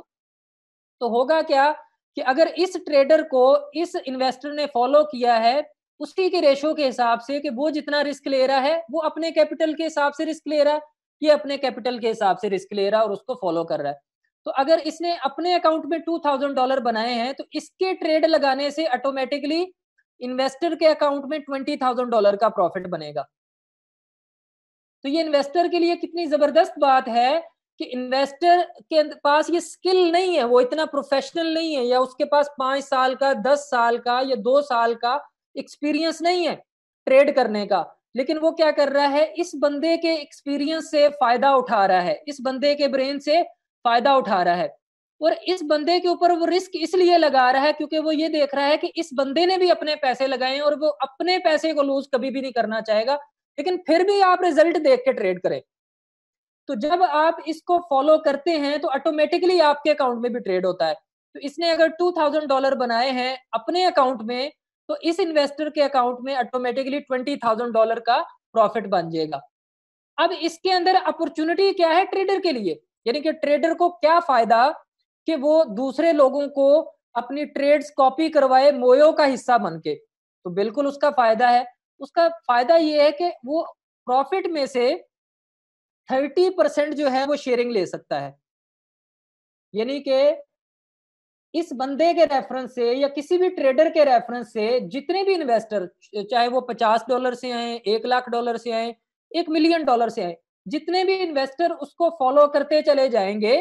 तो होगा क्या कि अगर इस ट्रेडर को इस इन्वेस्टर ने फॉलो किया है उसकी के रेशो के हिसाब से कि वो जितना रिस्क ले रहा है वो अपने कैपिटल के हिसाब से रिस्क ले रहा है ये अपने कैपिटल के हिसाब से रिस्क ले रहा है और उसको फॉलो कर रहा है तो अगर इसने अपने अकाउंट में टू थाउजेंड डॉलर बनाए हैं तो इसके ट्रेड लगाने से ऑटोमेटिकली इन्वेस्टर के अकाउंट में ट्वेंटी थाउजेंड डॉलर का प्रॉफिट बनेगा तो ये इन्वेस्टर के लिए कितनी जबरदस्त बात है कि इन्वेस्टर के पास ये स्किल नहीं है वो इतना प्रोफेशनल नहीं है या उसके पास पांच साल का दस साल का या दो साल का एक्सपीरियंस नहीं है ट्रेड करने का लेकिन वो क्या कर रहा है इस बंदे के एक्सपीरियंस से फायदा उठा रहा है इस बंदे के ब्रेन से फायदा उठा रहा है और इस बंदे के ऊपर वो रिस्क इसलिए लगा रहा है क्योंकि वो ये देख रहा है कि इस बंदे ने भी अपने पैसे लगाए और वो अपने पैसे को लूज कभी भी नहीं करना चाहेगा लेकिन फिर भी आप रिजल्ट देख के ट्रेड करें तो जब आप इसको फॉलो करते हैं तो ऑटोमेटिकली आपके अकाउंट में भी ट्रेड होता है तो इसने अगर टू थाउजेंड डॉलर बनाए हैं अपने अकाउंट में तो इस इन्वेस्टर के अकाउंट में ऑटोमेटिकली ट्वेंटी थाउजेंड डॉलर का प्रॉफिट बन जाएगा अब इसके अंदर अपॉर्चुनिटी क्या है ट्रेडर के लिए यानी कि ट्रेडर को क्या फायदा कि वो दूसरे लोगों को अपनी ट्रेड्स कॉपी करवाए मोयो का हिस्सा बन के तो बिल्कुल उसका फायदा है उसका फायदा ये है कि वो प्रॉफिट में से थर्टी परसेंट जो है वो शेयरिंग ले सकता है यानी कि इस बंदे के रेफरेंस से या किसी भी ट्रेडर के रेफरेंस से जितने भी इन्वेस्टर चाहे वो पचास डॉलर से आए एक लाख डॉलर से आए एक मिलियन डॉलर से आए जितने भी इन्वेस्टर उसको फॉलो करते चले जाएंगे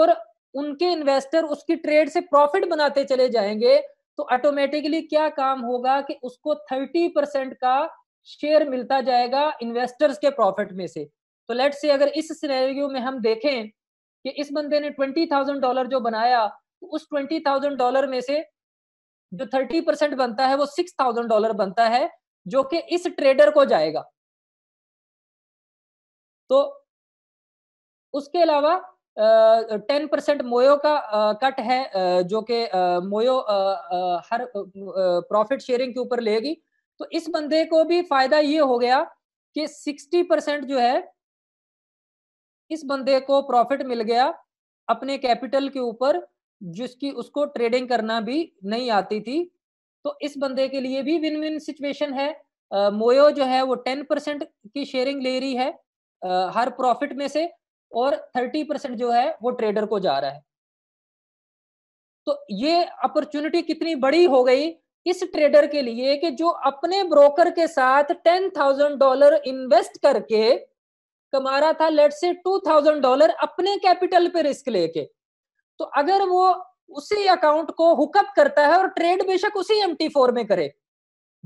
और उनके इन्वेस्टर उसकी ट्रेड से प्रॉफिट बनाते चले जाएंगे तो ऑटोमेटिकली क्या काम होगा कि उसको थर्टी परसेंट का शेयर मिलता जाएगा इन्वेस्टर्स के प्रॉफिट में से तो लेट से अगर इस सिनेरियो में हम देखें कि इस बंदे ने ट्वेंटी थाउजेंड डॉलर जो बनाया उस ट्वेंटी थाउजेंड डॉलर में से जो थर्टी परसेंट बनता है वो सिक्स थाउजेंड डॉलर बनता है जो कि इस ट्रेडर को जाएगा तो उसके अलावा टेन परसेंट मोयो का कट है जो कि मोयो हर प्रॉफिट शेयरिंग के ऊपर लेगी तो इस बंदे को भी फायदा ये हो गया कि सिक्सटी परसेंट जो है इस बंदे को प्रॉफिट मिल गया अपने कैपिटल के ऊपर जिसकी उसको ट्रेडिंग करना भी नहीं आती थी तो इस बंदे के लिए भी विन विन सिचुएशन है मोयो जो है वो टेन परसेंट की शेयरिंग ले रही है आ, हर प्रॉफिट में से और थर्टी परसेंट जो है वो ट्रेडर को जा रहा है तो ये अपॉर्चुनिटी कितनी बड़ी हो गई इस ट्रेडर के लिए कि जो अपने ब्रोकर के साथ टेन थाउजेंड डॉलर इन्वेस्ट करके कमा रहा था let's say two thousand dollar अपने कैपिटल पे रिस्क लेके तो अगर वो उसी अकाउंट को हुकअप करता है और ट्रेड बेशक उसी एम फोर में करे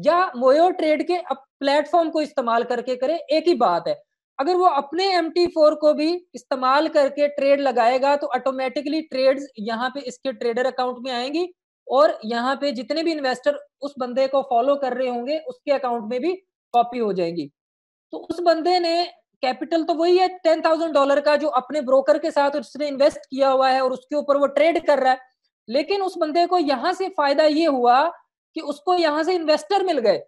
या मोयो ट्रेड के प्लेटफॉर्म को इस्तेमाल करके करे एक ही बात है अगर वो अपने एम फोर को भी इस्तेमाल करके ट्रेड लगाएगा तो ऑटोमेटिकली ट्रेड्स यहाँ पे इसके ट्रेडर अकाउंट में आएंगी और यहाँ पे जितने भी इन्वेस्टर उस बंदे को फॉलो कर रहे होंगे उसके अकाउंट में भी कॉपी हो जाएंगी तो उस बंदे ने कैपिटल तो वही है टेन थाउजेंड डॉलर का जो अपने ब्रोकर के साथ उसने इन्वेस्ट किया हुआ है और उसके ऊपर वो ट्रेड कर रहा है लेकिन उस बंदे को यहां से फायदा ये हुआ कि उसको यहां से इन्वेस्टर मिल गए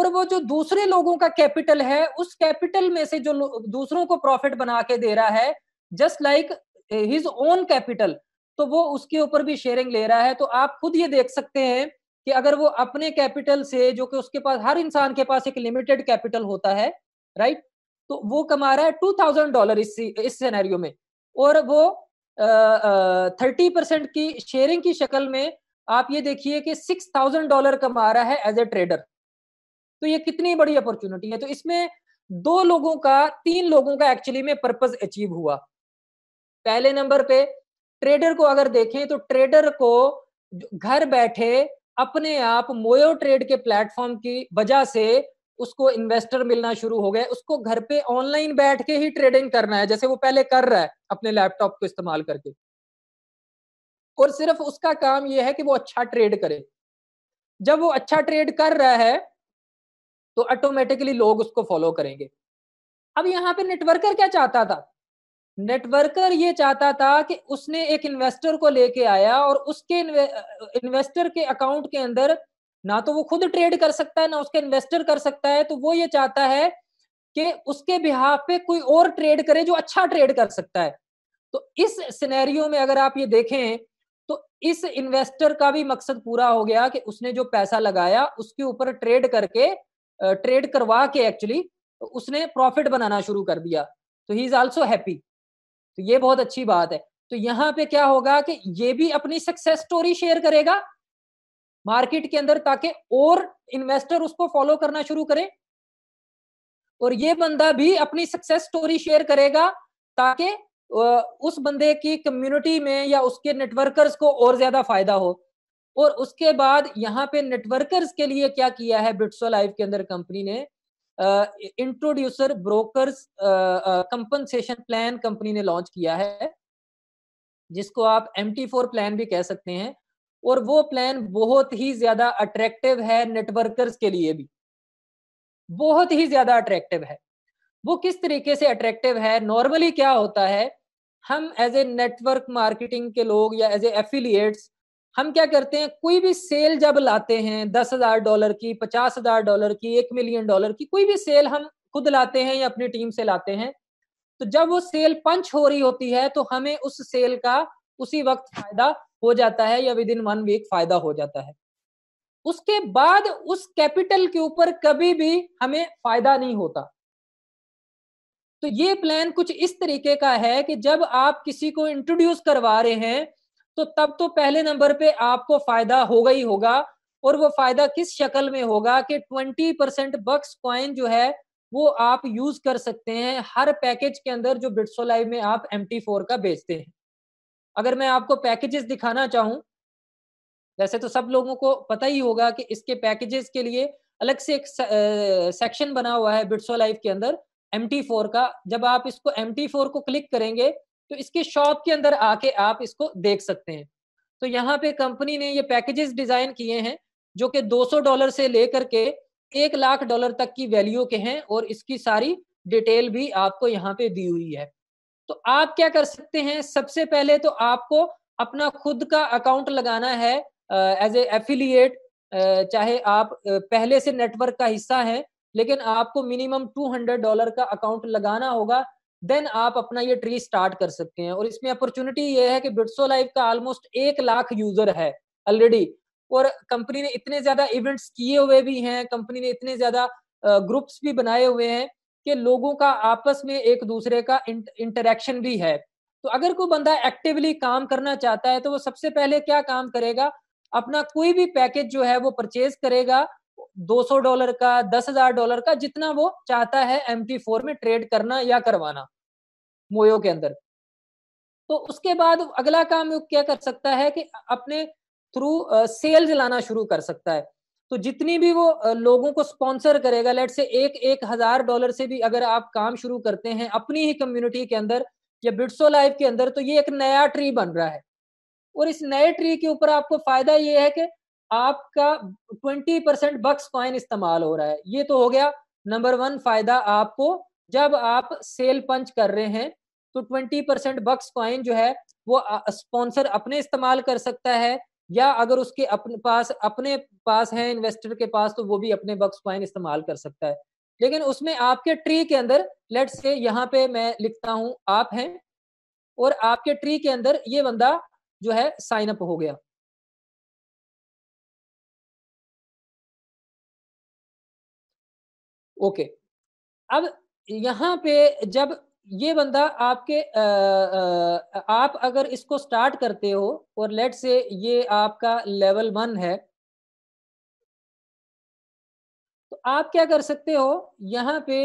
और वो जो दूसरे लोगों का कैपिटल है उस कैपिटल में से जो दूसरों को प्रॉफिट बना के दे रहा है just like his own capital तो वो उसके ऊपर भी शेयरिंग ले रहा है तो आप खुद ये देख सकते हैं कि अगर वो अपने कैपिटल से जो कि उसके पास हर इंसान के पास एक लिमिटेड कैपिटल होता है राइट तो वो कमा रहा है टू थाउजेंड डॉलर इस सिनेरियो में और वो थर्टी परसेंट की शेयरिंग की शक्ल में आप ये देखिए कि सिक्स थाउजेंड डॉलर कमा रहा है एज ए ट्रेडर तो ये कितनी बड़ी अपॉर्चुनिटी है तो इसमें दो लोगों का तीन लोगों का एक्चुअली में पर्पज अचीव हुआ पहले नंबर पे ट्रेडर को अगर देखें तो ट्रेडर को घर बैठे अपने आप मोयो ट्रेड के प्लेटफॉर्म की वजह से उसको इन्वेस्टर मिलना शुरू हो गया उसको घर पे ऑनलाइन बैठ के ही ट्रेडिंग करना है जैसे वो पहले कर रहा है अपने लैपटॉप को इस्तेमाल करके और सिर्फ उसका काम यह है कि वो अच्छा ट्रेड करे जब वो अच्छा ट्रेड कर रहा है तो ऑटोमेटिकली लोग उसको फॉलो करेंगे अब यहाँ पे नेटवर्कर क्या चाहता था नेटवर्कर ये चाहता था कि उसने एक इन्वेस्टर को लेके आया और उसके इन्वेस्टर के अकाउंट के अंदर ना तो वो खुद ट्रेड कर सकता है ना उसके इन्वेस्टर कर सकता है तो वो ये चाहता है कि उसके बिहाफ पे कोई और ट्रेड करे जो अच्छा ट्रेड कर सकता है तो इस सिनेरियो में अगर आप ये देखें तो इस इन्वेस्टर का भी मकसद पूरा हो गया कि उसने जो पैसा लगाया उसके ऊपर ट्रेड करके ट्रेड करवा के एक्चुअली उसने प्रॉफिट बनाना शुरू कर दिया तो ही इज ऑल्सो हैप्पी तो ये बहुत अच्छी बात है तो यहाँ पे क्या होगा कि ये भी अपनी सक्सेस स्टोरी शेयर करेगा मार्केट के अंदर ताकि और इन्वेस्टर उसको फॉलो करना शुरू करें और ये बंदा भी अपनी सक्सेस स्टोरी शेयर करेगा ताकि उस बंदे की कम्युनिटी में या उसके नेटवर्कर्स को और ज्यादा फायदा हो और उसके बाद यहाँ पे नेटवर्कर्स के लिए क्या किया है ब्रिट्सो लाइव के अंदर कंपनी ने introducer brokers compensation plan company ने लॉन्च किया है जिसको आप एम टी फोर प्लान भी कह सकते हैं और वो प्लान बहुत ही ज्यादा अट्रैक्टिव है नेटवर्कर्स के लिए भी बहुत ही ज्यादा अट्रैक्टिव है वो किस तरीके से अट्रैक्टिव है नॉर्मली क्या होता है हम एज ए नेटवर्क मार्केटिंग के लोग या एज ए हम क्या करते हैं कोई भी सेल जब लाते हैं दस हजार डॉलर की पचास हजार डॉलर की एक मिलियन डॉलर की कोई भी सेल हम खुद लाते हैं या अपनी टीम से लाते हैं तो जब वो सेल पंच हो रही होती है तो हमें उस सेल का उसी वक्त फायदा हो जाता है या विद इन वन वीक फायदा हो जाता है उसके बाद उस कैपिटल के ऊपर कभी भी हमें फायदा नहीं होता तो ये प्लान कुछ इस तरीके का है कि जब आप किसी को इंट्रोड्यूस करवा रहे हैं तो तब तो पहले नंबर पे आपको फायदा होगा ही होगा और वो फायदा किस शक्ल में होगा कि ट्वेंटी परसेंट बक्स क्वाइन जो है वो आप यूज कर सकते हैं हर पैकेज के अंदर जो ब्रिट्सोलाइव लाइव में आप एम टी फोर का बेचते हैं अगर मैं आपको पैकेजेस दिखाना चाहूँ वैसे तो सब लोगों को पता ही होगा कि इसके पैकेजेस के लिए अलग से एक सेक्शन बना हुआ है बिट्सो लाइफ के अंदर एम का जब आप इसको एम को क्लिक करेंगे तो इसके शॉप के अंदर आके आप इसको देख सकते हैं तो यहाँ पे कंपनी ने ये पैकेजेस डिजाइन किए हैं जो कि 200 डॉलर से लेकर के एक लाख डॉलर तक की वैल्यू के हैं और इसकी सारी डिटेल भी आपको यहाँ पे दी हुई है तो आप क्या कर सकते हैं सबसे पहले तो आपको अपना खुद का अकाउंट लगाना है एज ए एफिलिएट चाहे आप uh, पहले से नेटवर्क का हिस्सा है लेकिन आपको मिनिमम 200 डॉलर का अकाउंट लगाना होगा देन आप अपना ये ट्री स्टार्ट कर सकते हैं और इसमें अपॉर्चुनिटी ये है कि बिट्सो लाइव का ऑलमोस्ट एक लाख यूजर है ऑलरेडी और कंपनी ने इतने ज्यादा इवेंट्स किए हुए भी हैं कंपनी ने इतने ज्यादा ग्रुप्स भी बनाए हुए हैं कि लोगों का आपस में एक दूसरे का इंटरेक्शन भी है तो अगर कोई बंदा एक्टिवली काम करना चाहता है तो वो सबसे पहले क्या काम करेगा अपना कोई भी पैकेज जो है वो परचेज करेगा 200 डॉलर का 10,000 डॉलर का जितना वो चाहता है एम फोर में ट्रेड करना या करवाना मोयो के अंदर तो उसके बाद अगला काम क्या कर सकता है कि अपने थ्रू सेल्स लाना शुरू कर सकता है तो जितनी भी वो लोगों को स्पॉन्सर करेगा लेट से एक एक हजार डॉलर से भी अगर आप काम शुरू करते हैं अपनी ही कम्युनिटी के अंदर या बिट्सो लाइफ के अंदर तो ये एक नया ट्री बन रहा है और इस नए ट्री के ऊपर आपको फायदा ये है कि आपका ट्वेंटी परसेंट बक्स कॉइन इस्तेमाल हो रहा है ये तो हो गया नंबर वन फायदा आपको जब आप सेल पंच कर रहे हैं तो ट्वेंटी परसेंट बक्स कॉइन जो है वो स्पॉन्सर अपने इस्तेमाल कर सकता है या अगर उसके अपने पास अपने पास है इन्वेस्टर के पास तो वो भी अपने बक्स पॉइंट इस्तेमाल कर सकता है लेकिन उसमें आपके ट्री के अंदर लेट से यहाँ पे मैं लिखता हूँ आप हैं और आपके ट्री के अंदर ये बंदा जो है साइन अप हो गया ओके अब यहाँ पे जब ये बंदा आपके आ, आ, आप अगर इसको स्टार्ट करते हो और लेट से ये आपका लेवल वन है तो आप क्या कर सकते हो यहाँ पे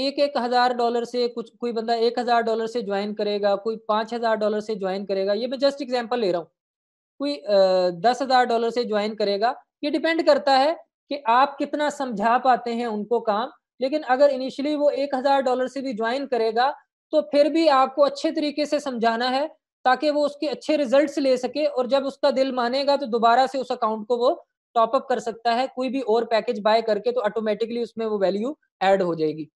एक एक हजार डॉलर से कुछ कोई बंदा एक हजार डॉलर से ज्वाइन करेगा कोई पांच हजार डॉलर से ज्वाइन करेगा ये मैं जस्ट एग्जांपल ले रहा हूँ कोई आ, दस हजार डॉलर से ज्वाइन करेगा ये डिपेंड करता है कि आप कितना समझा पाते हैं उनको काम लेकिन अगर इनिशियली वो एक हजार डॉलर से भी ज्वाइन करेगा तो फिर भी आपको अच्छे तरीके से समझाना है ताकि वो उसके अच्छे रिजल्ट्स ले सके और जब उसका दिल मानेगा तो दोबारा से उस अकाउंट को वो टॉपअप कर सकता है कोई भी और पैकेज बाय करके तो ऑटोमेटिकली उसमें वो वैल्यू एड हो जाएगी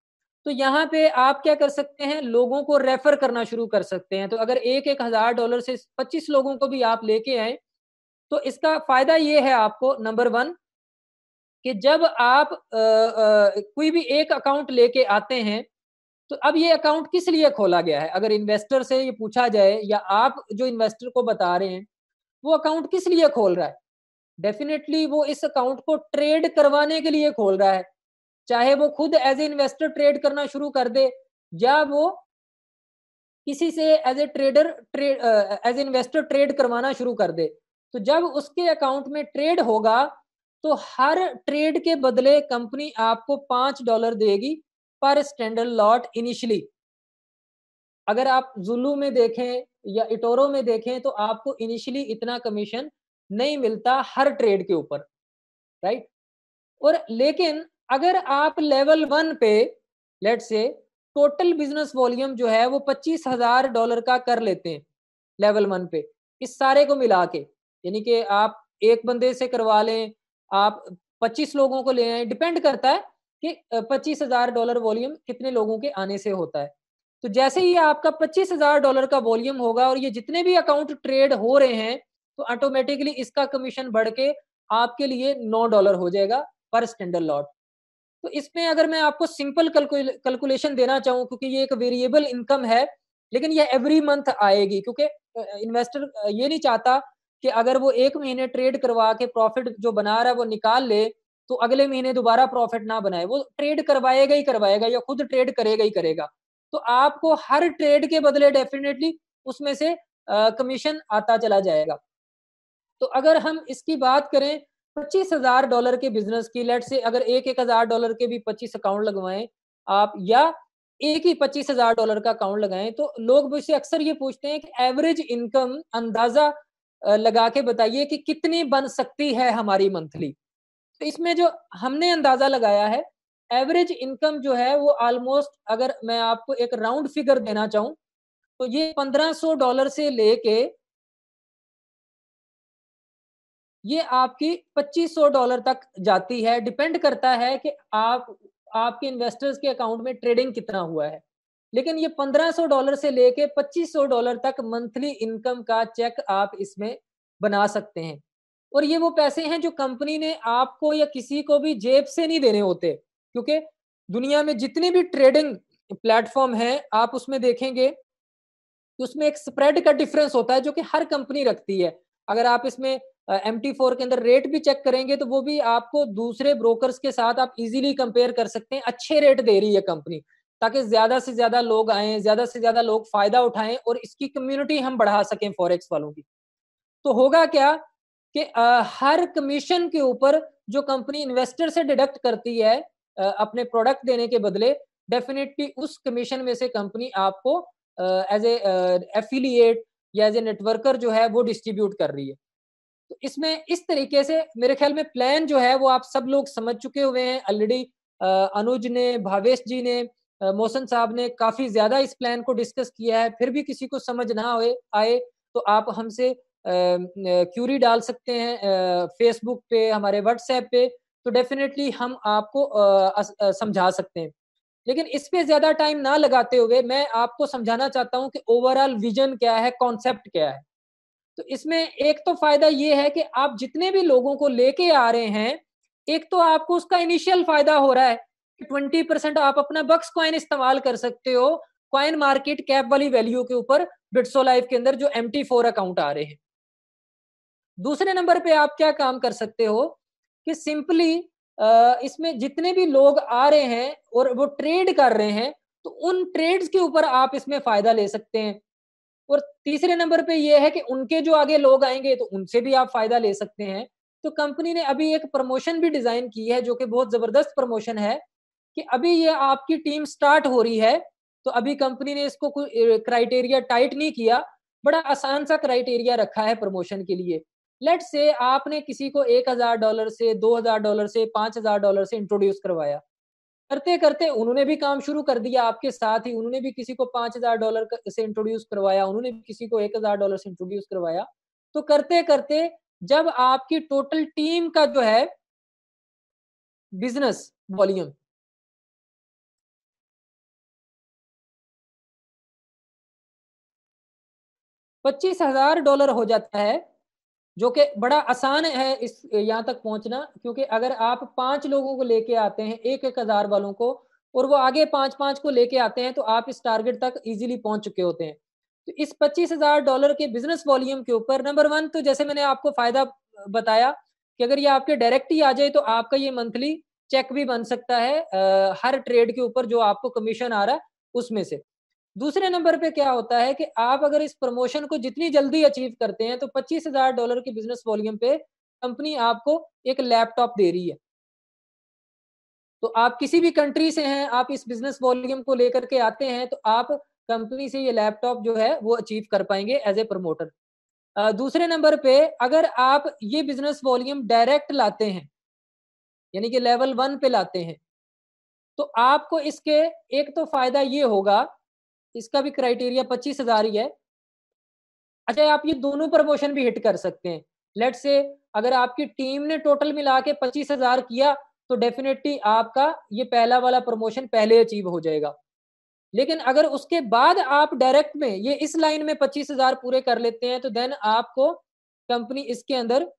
तो यहाँ पे आप क्या कर सकते हैं लोगों को रेफर करना शुरू कर सकते हैं तो अगर एक एक हजार डॉलर से पच्चीस लोगों को भी आप लेके आए तो इसका फायदा ये है आपको नंबर वन कि जब आप आ, आ, कोई भी एक अकाउंट लेके आते हैं तो अब ये अकाउंट किस लिए खोला गया है अगर इन्वेस्टर से ये पूछा जाए या आप जो इन्वेस्टर को बता रहे हैं वो अकाउंट किस लिए खोल रहा है डेफिनेटली वो इस अकाउंट को ट्रेड करवाने के लिए खोल रहा है चाहे वो खुद एज ए इन्वेस्टर ट्रेड करना शुरू कर दे या वो किसी से as a trader trade as investor trade करवाना शुरू कर दे तो जब उसके अकाउंट में ट्रेड होगा तो हर ट्रेड के बदले कंपनी आपको पांच डॉलर देगी पर स्टैंडर्ड लॉट इनिशियली अगर आप जुल्लू में देखें या इटोरो में देखें तो आपको इनिशियली इतना कमीशन नहीं मिलता हर ट्रेड के ऊपर राइट और लेकिन अगर आप लेवल वन पे let's say total business volume जो है वो पच्चीस हजार डॉलर का कर लेते हैं लेवल वन पे इस सारे को मिला के यानी कि आप एक बंदे से करवा लें आप 25 लोगों को ले आए डिपेंड करता है कि पच्चीस हजार डॉलर वॉल्यूम कितने लोगों के आने से होता है तो जैसे ही आपका पच्चीस हजार डॉलर का वॉल्यूम होगा और ये जितने भी अकाउंट ट्रेड हो रहे हैं तो ऑटोमेटिकली इसका कमीशन बढ़ के आपके लिए नौ डॉलर हो जाएगा पर स्टैंडर्ड लॉट तो इसमें अगर मैं आपको सिंपल कैलकुलेशन देना चाहूँ क्योंकि ये एक वेरिएबल इनकम है लेकिन ये एवरी मंथ आएगी क्योंकि इन्वेस्टर ये नहीं चाहता कि अगर वो एक महीने ट्रेड करवा के प्रॉफिट जो बना रहा है वो निकाल ले तो अगले महीने दोबारा प्रॉफिट ना बनाए वो ट्रेड करवाएगा ही करवाएगा या खुद ट्रेड करेगा ही करेगा तो आपको हर ट्रेड के बदले डेफिनेटली उसमें से कमीशन आता चला जाएगा तो अगर हम इसकी बात करें पच्चीस हजार डॉलर के बिजनेस की लेट से अगर एक एक हजार डॉलर के भी पच्चीस अकाउंट लगवाएं आप या एक ही पच्चीस हजार डॉलर का अकाउंट लगाएं तो लोग मुझसे अक्सर ये पूछते हैं कि एवरेज इनकम अंदाजा लगा के बताइए कि कितनी बन सकती है हमारी मंथली तो इसमें जो हमने अंदाजा लगाया है एवरेज इनकम जो है वो ऑलमोस्ट अगर मैं आपको एक राउंड फिगर देना चाहूँ तो ये 1500 डॉलर से लेके ये आपकी 2500 डॉलर तक जाती है डिपेंड करता है कि आप आपके इन्वेस्टर्स के अकाउंट में ट्रेडिंग कितना हुआ है लेकिन ये 1500 डॉलर से लेके 2500 डॉलर तक मंथली इनकम का चेक आप इसमें बना सकते हैं और ये वो पैसे हैं जो कंपनी ने आपको या किसी को भी जेब से नहीं देने होते क्योंकि दुनिया में जितने भी ट्रेडिंग प्लेटफॉर्म है आप उसमें देखेंगे तो उसमें एक स्प्रेड का डिफरेंस होता है जो कि हर कंपनी रखती है अगर आप इसमें एम टी फोर के अंदर रेट भी चेक करेंगे तो वो भी आपको दूसरे ब्रोकर्स के साथ आप इजीली कंपेयर कर सकते हैं अच्छे रेट दे रही है कंपनी ताकि ज्यादा से ज्यादा लोग आए ज्यादा से ज्यादा लोग फायदा उठाएं और इसकी कम्युनिटी हम बढ़ा सकें फॉरेक्स वालों की तो होगा क्या कि हर कमीशन के ऊपर जो कंपनी इन्वेस्टर से डिडक्ट करती है अपने प्रोडक्ट देने के बदले डेफिनेटली उस कमीशन में से कंपनी आपको एज ए एफिलिएट या एज ए नेटवर्कर जो है वो डिस्ट्रीब्यूट कर रही है तो इसमें इस तरीके से मेरे ख्याल में प्लान जो है वो आप सब लोग समझ चुके हुए हैं ऑलरेडी अनुज ने भावेश जी ने मोहसन साहब ने काफी ज्यादा इस प्लान को डिस्कस किया है फिर भी किसी को समझ ना आए आए तो आप हमसे क्यूरी डाल सकते हैं फेसबुक पे हमारे व्हाट्सएप पे तो डेफिनेटली हम आपको समझा सकते हैं लेकिन इस पे ज्यादा टाइम ना लगाते हुए मैं आपको समझाना चाहता हूँ कि ओवरऑल विजन क्या है कॉन्सेप्ट क्या है तो इसमें एक तो फायदा ये है कि आप जितने भी लोगों को लेके आ रहे हैं एक तो आपको उसका इनिशियल फायदा हो रहा है ट्वेंटी परसेंट आप अपना बक्स क्वाइन इस्तेमाल कर सकते हो क्वाइन मार्केट कैप वाली वैल्यू के ऊपर बिट्सो लाइफ के अंदर जो एम फोर अकाउंट आ रहे हैं दूसरे नंबर पे आप क्या काम कर सकते हो कि सिंपली इसमें जितने भी लोग आ रहे हैं और वो ट्रेड कर रहे हैं तो उन ट्रेड्स के ऊपर आप इसमें फायदा ले सकते हैं और तीसरे नंबर पे ये है कि उनके जो आगे लोग आएंगे तो उनसे भी आप फायदा ले सकते हैं तो कंपनी ने अभी एक प्रमोशन भी डिजाइन की है जो कि बहुत जबरदस्त प्रमोशन है कि अभी ये आपकी टीम स्टार्ट हो रही है तो अभी कंपनी ने इसको कोई क्राइटेरिया टाइट नहीं किया बड़ा आसान सा क्राइटेरिया रखा है प्रमोशन के लिए लेट से आपने किसी को एक हजार डॉलर से दो हजार डॉलर से पांच हजार डॉलर से इंट्रोड्यूस करवाया करते करते उन्होंने भी काम शुरू कर दिया आपके साथ ही उन्होंने भी किसी को पांच हजार डॉलर से इंट्रोड्यूस करवाया उन्होंने भी किसी को एक हजार डॉलर से इंट्रोड्यूस करवाया तो करते करते जब आपकी टोटल टीम का जो है बिजनेस वॉल्यूम पच्चीस हजार डॉलर हो जाता है जो कि बड़ा आसान है इस यहाँ तक पहुंचना क्योंकि अगर आप पांच लोगों को लेके आते हैं एक एक हजार वालों को और वो आगे पांच पांच को लेके आते हैं तो आप इस टारगेट तक इजीली पहुंच चुके होते हैं तो इस पच्चीस हजार डॉलर के बिजनेस वॉल्यूम के ऊपर नंबर वन तो जैसे मैंने आपको फायदा बताया कि अगर ये आपके डायरेक्ट ही आ जाए तो आपका ये मंथली चेक भी बन सकता है आ, हर ट्रेड के ऊपर जो आपको कमीशन आ रहा है उसमें से दूसरे नंबर पे क्या होता है कि आप अगर इस प्रमोशन को जितनी जल्दी अचीव करते हैं तो पच्चीस हजार डॉलर की बिजनेस वॉल्यूम पे कंपनी आपको एक लैपटॉप दे रही है तो आप किसी भी कंट्री से हैं आप इस बिजनेस वॉल्यूम को लेकर के आते हैं तो आप कंपनी से ये लैपटॉप जो है वो अचीव कर पाएंगे एज ए प्रमोटर दूसरे नंबर पे अगर आप ये बिजनेस वॉल्यूम डायरेक्ट लाते हैं यानी कि लेवल वन पे लाते हैं तो आपको इसके एक तो फायदा ये होगा इसका भी क्राइटेरिया पच्चीस हजार ही है अच्छा आप ये दोनों प्रमोशन भी हिट कर सकते हैं लेट से अगर आपकी टीम ने टोटल मिला के पच्चीस हजार किया तो डेफिनेटली आपका ये पहला वाला प्रमोशन पहले अचीव हो जाएगा लेकिन अगर उसके बाद आप डायरेक्ट में ये इस लाइन में पच्चीस हजार पूरे कर लेते हैं तो देन आपको कंपनी इसके अंदर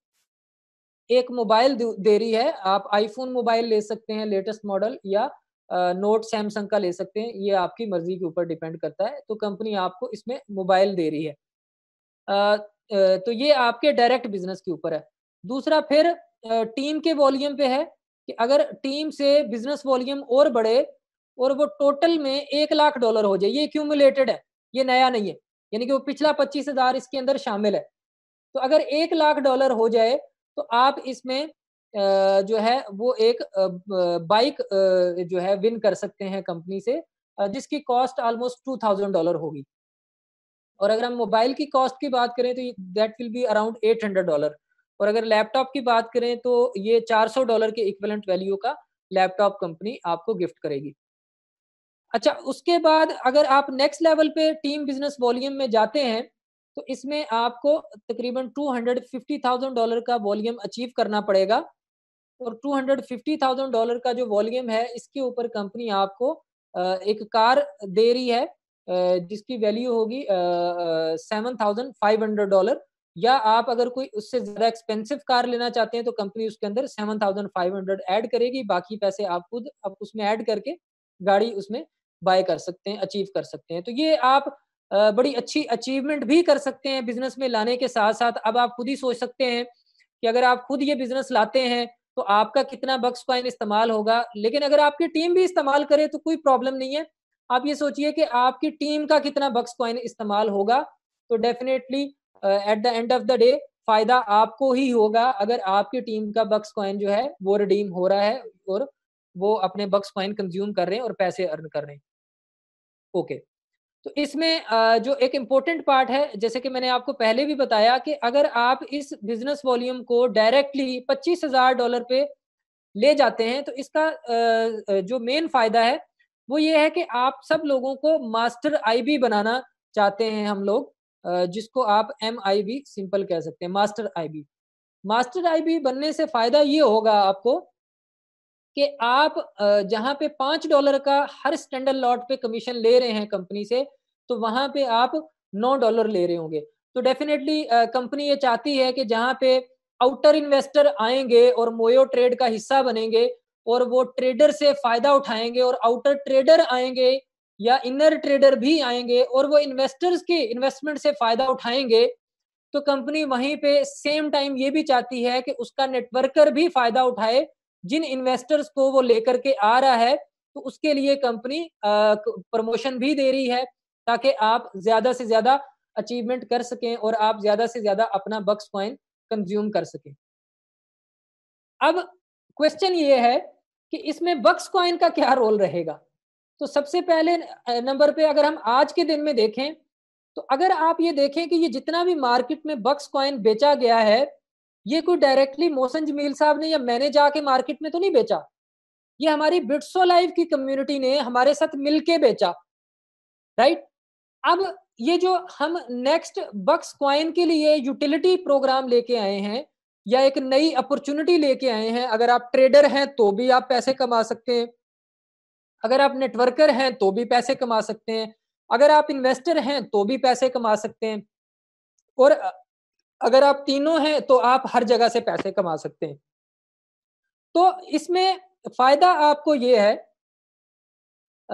एक मोबाइल दे रही है आप आईफोन मोबाइल ले सकते हैं लेटेस्ट मॉडल या नोट सैमसंग का ले सकते हैं ये आपकी मर्जी के ऊपर डिपेंड करता है तो कंपनी आपको इसमें मोबाइल दे रही है तो ये आपके डायरेक्ट बिजनेस के ऊपर है दूसरा फिर टीम के वॉल्यूम पे है कि अगर टीम से बिजनेस वॉल्यूम और बढ़े और वो टोटल में एक लाख डॉलर हो जाए ये एक्यूमुलेटेड है ये नया नहीं है यानी कि वो पिछला पच्चीस हजार इसके अंदर शामिल है तो अगर एक लाख डॉलर हो जाए तो आप इसमें जो है वो एक बाइक जो है विन कर सकते हैं कंपनी से जिसकी cost almost two thousand dollar होगी और अगर हम मोबाइल की कॉस्ट की बात करें तो that will be around eight hundred dollar और अगर लैपटॉप की बात करें तो ये चार सौ डॉलर के इक्वलेंट वैल्यू का लैपटॉप कंपनी आपको गिफ्ट करेगी अच्छा उसके बाद अगर आप नेक्स्ट लेवल पे टीम बिजनेस वॉल्यूम में जाते हैं तो इसमें आपको तकरीबन two hundred fifty thousand dollar का वॉल्यूम अचीव करना पड़ेगा और 250,000 डॉलर का जो वॉल्यूम है इसके ऊपर कंपनी आपको एक कार दे रही है जिसकी वैल्यू होगी seven thousand five hundred dollar या आप अगर कोई उससे ज्यादा एक्सपेंसिव कार लेना चाहते हैं तो कंपनी उसके अंदर seven thousand five hundred add करेगी बाकी पैसे आप खुद आप उसमें ऐड करके गाड़ी उसमें बाय कर सकते हैं अचीव कर सकते हैं तो ये आप बड़ी अच्छी अचीवमेंट भी कर सकते हैं बिजनेस में लाने के साथ साथ अब आप खुद ही सोच सकते हैं कि अगर आप खुद ये बिजनेस लाते हैं तो आपका कितना बक्स कॉइन इस्तेमाल होगा लेकिन अगर आपकी टीम भी इस्तेमाल करे तो कोई प्रॉब्लम नहीं है आप ये सोचिए कि आपकी टीम का कितना बक्स कॉइन इस्तेमाल होगा तो definitely at the end of the day फायदा आपको ही होगा अगर आपकी टीम का बक्स कॉइन जो है वो रिडीम हो रहा है और वो अपने बक्स कॉइन कंज्यूम कर रहे हैं और पैसे अर्न कर रहे हैं ओके okay. तो इसमें जो एक इम्पोर्टेंट पार्ट है जैसे कि मैंने आपको पहले भी बताया कि अगर आप इस बिजनेस वॉल्यूम को डायरेक्टली पच्चीस हजार डॉलर पे ले जाते हैं तो इसका जो मेन फायदा है वो ये है कि आप सब लोगों को मास्टर आईबी बनाना चाहते हैं हम लोग जिसको आप एम आई बी सिंपल कह सकते हैं मास्टर आईबी मास्टर आईबी बनने से फायदा ये होगा आपको कि आप जहां पे पांच डॉलर का हर स्टैंडर्ड लॉट पे कमीशन ले रहे हैं कंपनी से तो वहां पे आप नौ डॉलर ले रहे होंगे तो डेफिनेटली कंपनी ये चाहती है कि जहां पे आउटर इन्वेस्टर आएंगे और मोयो ट्रेड का हिस्सा बनेंगे और वो ट्रेडर से फायदा उठाएंगे और आउटर ट्रेडर आएंगे या इनर ट्रेडर भी आएंगे और वो इन्वेस्टर्स के इन्वेस्टमेंट से फायदा उठाएंगे तो कंपनी वहीं पे सेम टाइम ये भी चाहती है कि उसका नेटवर्कर भी फायदा उठाए जिन इन्वेस्टर्स को वो लेकर के आ रहा है तो उसके लिए कंपनी प्रमोशन भी दे रही है ताकि आप ज्यादा से ज्यादा अचीवमेंट कर सकें और आप ज्यादा से ज्यादा अपना बक्स पॉइंट कंज्यूम कर सकें अब क्वेश्चन ये है कि इसमें बक्स कॉइन का क्या रोल रहेगा तो सबसे पहले नंबर पे अगर हम आज के दिन में देखें तो अगर आप ये देखें कि ये जितना भी मार्केट में बक्स कॉइन बेचा गया है ये कोई डायरेक्टली मोहसन जमील साहब ने या मैंने जाके मार्केट में तो नहीं बेचा ये हमारी बिट्सो लाइव की कम्युनिटी ने हमारे साथ मिलके बेचा राइट अब ये जो हम नेक्स्ट बक्स क्वाइन के लिए यूटिलिटी प्रोग्राम लेके आए हैं या एक नई अपॉर्चुनिटी लेके आए हैं अगर आप ट्रेडर हैं तो भी आप पैसे कमा सकते हैं अगर आप नेटवर्कर हैं तो भी पैसे कमा सकते हैं अगर आप इन्वेस्टर हैं तो भी पैसे कमा सकते हैं और अगर आप तीनों हैं तो आप हर जगह से पैसे कमा सकते हैं तो इसमें फायदा आपको ये है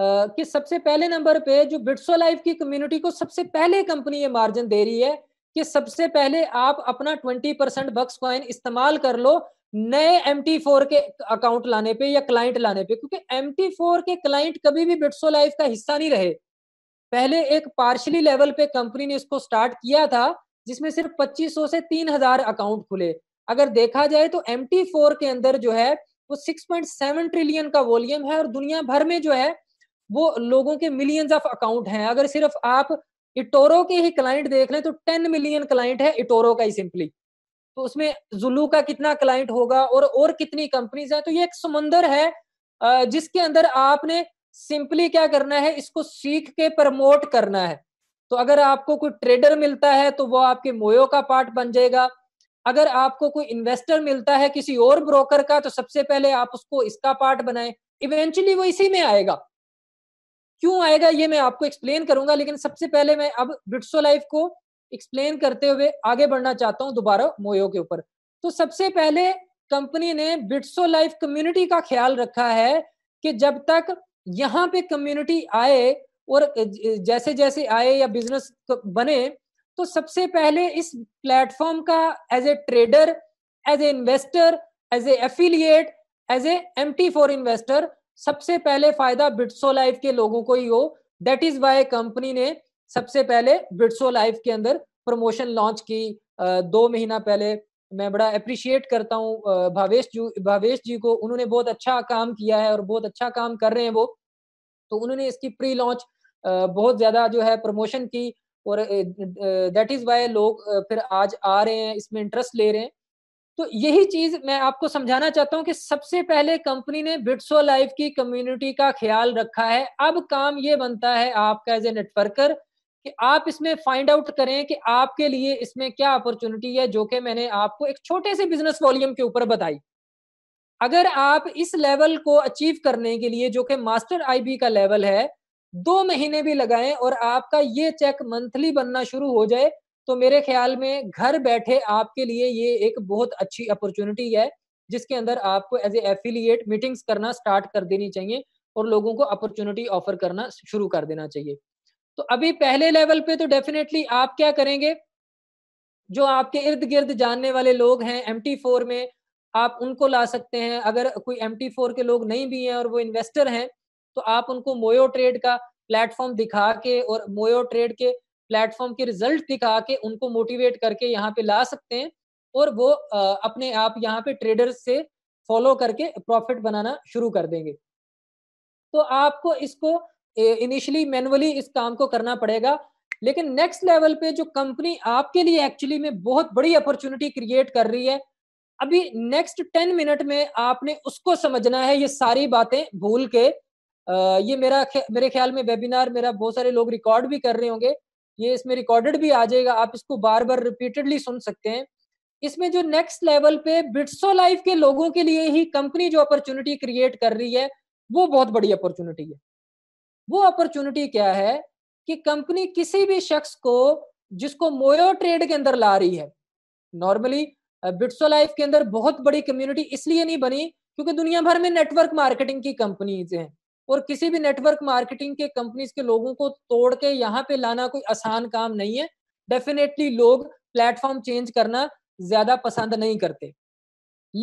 कि सबसे पहले नंबर पे जो बिट्सो लाइफ की कम्युनिटी को सबसे पहले कंपनी ये मार्जिन दे रही है कि सबसे पहले आप अपना 20 परसेंट बक्स कॉइन इस्तेमाल कर लो नए एम टी फोर के अकाउंट लाने पे या क्लाइंट लाने पे क्योंकि एम टी फोर के क्लाइंट कभी भी बिट्सो लाइफ का हिस्सा नहीं रहे पहले एक पार्शली लेवल पे कंपनी ने इसको स्टार्ट किया था जिसमें सिर्फ 2500 से 3000 अकाउंट खुले अगर देखा जाए तो एम फोर के अंदर जो है वो 6.7 ट्रिलियन का वॉल्यूम है और दुनिया भर में जो है वो लोगों के मिलियंस ऑफ अकाउंट हैं अगर सिर्फ आप इटोरो के ही क्लाइंट देख लें तो 10 मिलियन क्लाइंट है इटोरो का ही सिंपली तो उसमें जुलू का कितना क्लाइंट होगा और और कितनी कंपनीज हैं तो ये एक समंदर है जिसके अंदर आपने सिंपली क्या करना है इसको सीख के प्रमोट करना है तो अगर आपको कोई ट्रेडर मिलता है तो वो आपके मोयो का पार्ट बन जाएगा अगर आपको कोई इन्वेस्टर मिलता है किसी और ब्रोकर का तो सबसे पहले आप उसको इसका पार्ट बनाए इवेंचुअली वो इसी में आएगा क्यों आएगा ये मैं आपको एक्सप्लेन करूंगा लेकिन सबसे पहले मैं अब ब्रिट्सो लाइफ को एक्सप्लेन करते हुए आगे बढ़ना चाहता हूं दोबारा मोयो के ऊपर तो सबसे पहले कंपनी ने ब्रिट्सो लाइफ कम्युनिटी का ख्याल रखा है कि जब तक यहाँ पे कम्युनिटी आए और जैसे जैसे आए या बिजनेस तो बने तो सबसे पहले इस प्लेटफॉर्म का as a trader as a investor as a affiliate as a M four investor सबसे पहले फायदा बिट्सो लाइफ के लोगों को ही हो दैट इज वाई कंपनी ने सबसे पहले बिट्सो लाइफ के अंदर प्रमोशन लॉन्च की दो महीना पहले मैं बड़ा अप्रिशिएट करता हूँ भावेश जी भावेश जी को उन्होंने बहुत अच्छा काम किया है और बहुत अच्छा काम कर रहे हैं वो तो उन्होंने इसकी प्री लॉन्च बहुत ज्यादा जो है प्रमोशन की और दैट इज वाई लोग फिर आज आ रहे हैं इसमें इंटरेस्ट ले रहे हैं तो यही चीज मैं आपको समझाना चाहता हूँ कि सबसे पहले कंपनी ने बिट्सो लाइफ की कम्युनिटी का ख्याल रखा है अब काम ये बनता है आपका एज ए नेटवर्कर कि आप इसमें फाइंड आउट करें कि आपके लिए इसमें क्या अपॉर्चुनिटी है जो कि मैंने आपको एक छोटे से बिजनेस वॉल्यूम के ऊपर बताई अगर आप इस लेवल को अचीव करने के लिए जो कि मास्टर आईबी का लेवल है दो महीने भी लगाएं और आपका ये चेक मंथली बनना शुरू हो जाए तो मेरे ख्याल में घर बैठे आपके लिए ये एक बहुत अच्छी अपॉर्चुनिटी है जिसके अंदर आपको एज एफिलिएट मीटिंग्स करना स्टार्ट कर देनी चाहिए और लोगों को अपॉर्चुनिटी ऑफर करना शुरू कर देना चाहिए तो अभी पहले लेवल पे तो डेफिनेटली आप क्या करेंगे जो आपके इर्द गिर्द जानने वाले लोग हैं एम में आप उनको ला सकते हैं अगर कोई एम के लोग नहीं भी हैं और वो इन्वेस्टर हैं तो आप उनको मोयो ट्रेड का प्लेटफॉर्म दिखा के और मोयो ट्रेड के प्लेटफॉर्म के रिजल्ट दिखा के उनको मोटिवेट करके यहाँ पे ला सकते हैं और वो अपने आप यहाँ पे ट्रेडर्स से फॉलो करके प्रॉफिट बनाना शुरू कर देंगे तो आपको इसको इनिशियली मैनुअली इस काम को करना पड़ेगा लेकिन नेक्स्ट लेवल पे जो कंपनी आपके लिए एक्चुअली में बहुत बड़ी अपॉर्चुनिटी क्रिएट कर रही है अभी नेक्स्ट टेन मिनट में आपने उसको समझना है ये सारी बातें भूल के आ, ये मेरा खे, मेरे ख्याल में वेबिनार मेरा बहुत सारे लोग रिकॉर्ड भी कर रहे होंगे ये इसमें रिकॉर्डेड भी आ जाएगा आप इसको बार बार रिपीटेडली सुन सकते हैं इसमें जो नेक्स्ट लेवल पे बिट्सो लाइफ के लोगों के लिए ही कंपनी जो अपॉर्चुनिटी क्रिएट कर रही है वो बहुत बड़ी अपॉर्चुनिटी है वो अपॉर्चुनिटी क्या है कि कंपनी किसी भी शख्स को जिसको मोयो ट्रेड के अंदर ला रही है नॉर्मली बिट्सो लाइफ के अंदर बहुत बड़ी कम्युनिटी इसलिए नहीं बनी क्योंकि दुनिया भर में नेटवर्क मार्केटिंग की कंपनीज हैं और किसी भी नेटवर्क मार्केटिंग के कंपनीज के लोगों को तोड़ के यहाँ पे लाना कोई आसान काम नहीं है डेफिनेटली लोग प्लेटफॉर्म चेंज करना ज्यादा पसंद नहीं करते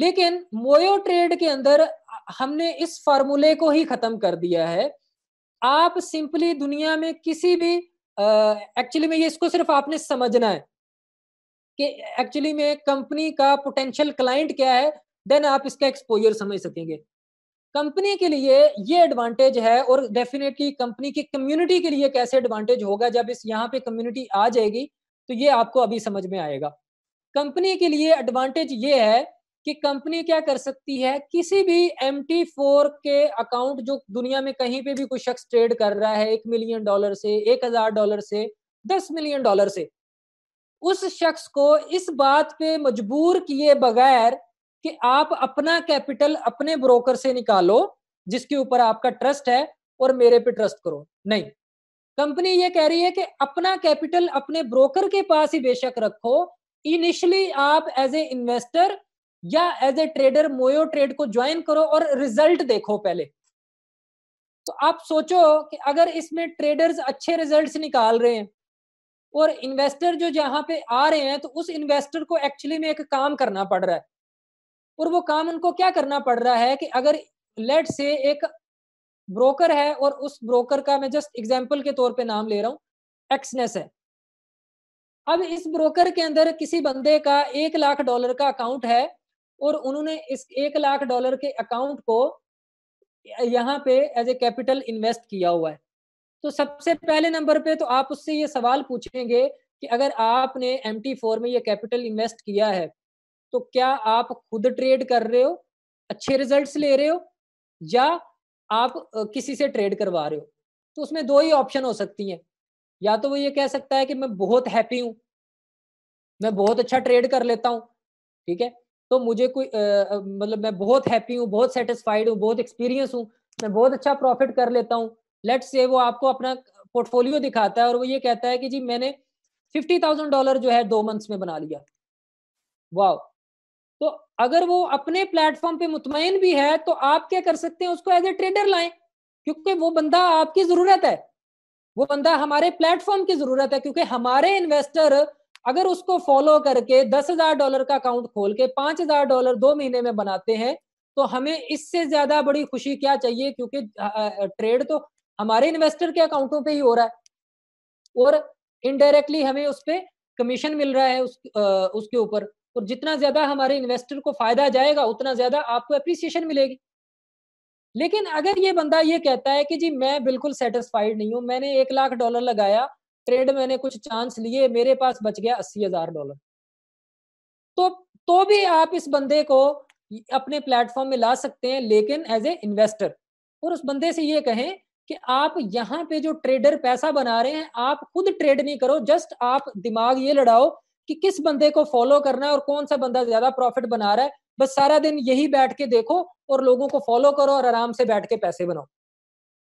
लेकिन मोयो ट्रेड के अंदर हमने इस फार्मूले को ही खत्म कर दिया है आप सिंपली दुनिया में किसी भी एक्चुअली में ये इसको सिर्फ आपने समझना है कि एक्चुअली में कंपनी का पोटेंशियल क्लाइंट क्या है देन आप इसका एक्सपोजर समझ सकेंगे कंपनी के लिए ये एडवांटेज है और डेफिनेटली कंपनी की कम्युनिटी के लिए कैसे एडवांटेज होगा जब इस यहाँ पे कम्युनिटी आ जाएगी तो ये आपको अभी समझ में आएगा कंपनी के लिए एडवांटेज ये है कि कंपनी क्या कर सकती है किसी भी एम फोर के अकाउंट जो दुनिया में कहीं पे भी कोई शख्स ट्रेड कर रहा है एक मिलियन डॉलर से एक हजार डॉलर से दस मिलियन डॉलर से उस शख्स को इस बात पे मजबूर किए बगैर कि आप अपना कैपिटल अपने ब्रोकर से निकालो जिसके ऊपर आपका ट्रस्ट है और मेरे पे ट्रस्ट करो नहीं कंपनी ये कह रही है कि अपना कैपिटल अपने ब्रोकर के पास ही बेशक रखो इनिशियली आप एज ए इन्वेस्टर या as a trader Moyo trade को ज्वाइन करो और रिजल्ट देखो पहले तो आप सोचो कि अगर इसमें ट्रेडर्स अच्छे रिजल्ट्स निकाल रहे हैं और इन्वेस्टर जो जहाँ पे आ रहे हैं तो उस इन्वेस्टर को एक्चुअली में एक काम करना पड़ रहा है और वो काम उनको क्या करना पड़ रहा है कि अगर लेट से एक ब्रोकर है और उस ब्रोकर का मैं जस्ट एग्जाम्पल के तौर पर नाम ले रहा हूँ एक्सनेस है अब इस ब्रोकर के अंदर किसी बंदे का एक लाख डॉलर का अकाउंट है और उन्होंने इस एक लाख डॉलर के अकाउंट को यहाँ पे एज ए कैपिटल इन्वेस्ट किया हुआ है तो सबसे पहले नंबर पे तो आप उससे ये सवाल पूछेंगे कि अगर आपने एम टी फोर में ये कैपिटल इन्वेस्ट किया है तो क्या आप खुद ट्रेड कर रहे हो अच्छे रिजल्ट्स ले रहे हो या आप किसी से ट्रेड करवा रहे हो तो उसमें दो ही ऑप्शन हो सकती हैं या तो वो ये कह सकता है कि मैं बहुत हैप्पी हूँ मैं बहुत अच्छा ट्रेड कर लेता हूँ ठीक है तो मुझे कोई मतलब मैं बहुत हैप्पी हूँ बहुत सेटिस्फाइड हूँ बहुत एक्सपीरियंस हूँ मैं बहुत अच्छा प्रॉफिट कर लेता हूँ लेट से वो आपको अपना पोर्टफोलियो दिखाता है और वो ये कहता है कि जी मैंने फिफ्टी थाउजेंड डॉलर जो है दो मंथ्स में बना लिया वाह तो अगर वो अपने प्लेटफॉर्म पे मुतमिन भी है तो आप क्या कर सकते हैं उसको एज ए ट्रेडर लाएं क्योंकि वो बंदा आपकी जरूरत है वो बंदा हमारे प्लेटफॉर्म की जरूरत है क्योंकि हमारे इन्वेस्टर अगर उसको फॉलो करके दस हजार डॉलर का अकाउंट खोल के पांच हजार डॉलर दो महीने में बनाते हैं तो हमें इससे ज्यादा बड़ी खुशी क्या चाहिए क्योंकि ट्रेड तो हमारे इन्वेस्टर के अकाउंटों पे ही हो रहा है और इनडायरेक्टली हमें उस पर कमीशन मिल रहा है उस आ, उसके ऊपर और जितना ज्यादा हमारे इन्वेस्टर को फायदा जाएगा उतना ज्यादा आपको अप्रिसिएशन मिलेगी लेकिन अगर ये बंदा ये कहता है कि जी मैं बिल्कुल सेटिस्फाइड नहीं हूँ मैंने एक लाख डॉलर लगाया ट्रेड मैंने कुछ चांस लिए मेरे पास बच गया अस्सी हजार डॉलर तो तो भी आप इस बंदे को अपने प्लेटफॉर्म में ला सकते हैं लेकिन एज ए इन्वेस्टर और उस बंदे से ये कहें कि आप यहाँ पे जो ट्रेडर पैसा बना रहे हैं आप खुद ट्रेड नहीं करो जस्ट आप दिमाग ये लड़ाओ कि किस बंदे को फॉलो करना है और कौन सा बंदा ज्यादा प्रॉफिट बना रहा है बस सारा दिन यही बैठ के देखो और लोगों को फॉलो करो और आराम से बैठ के पैसे बनाओ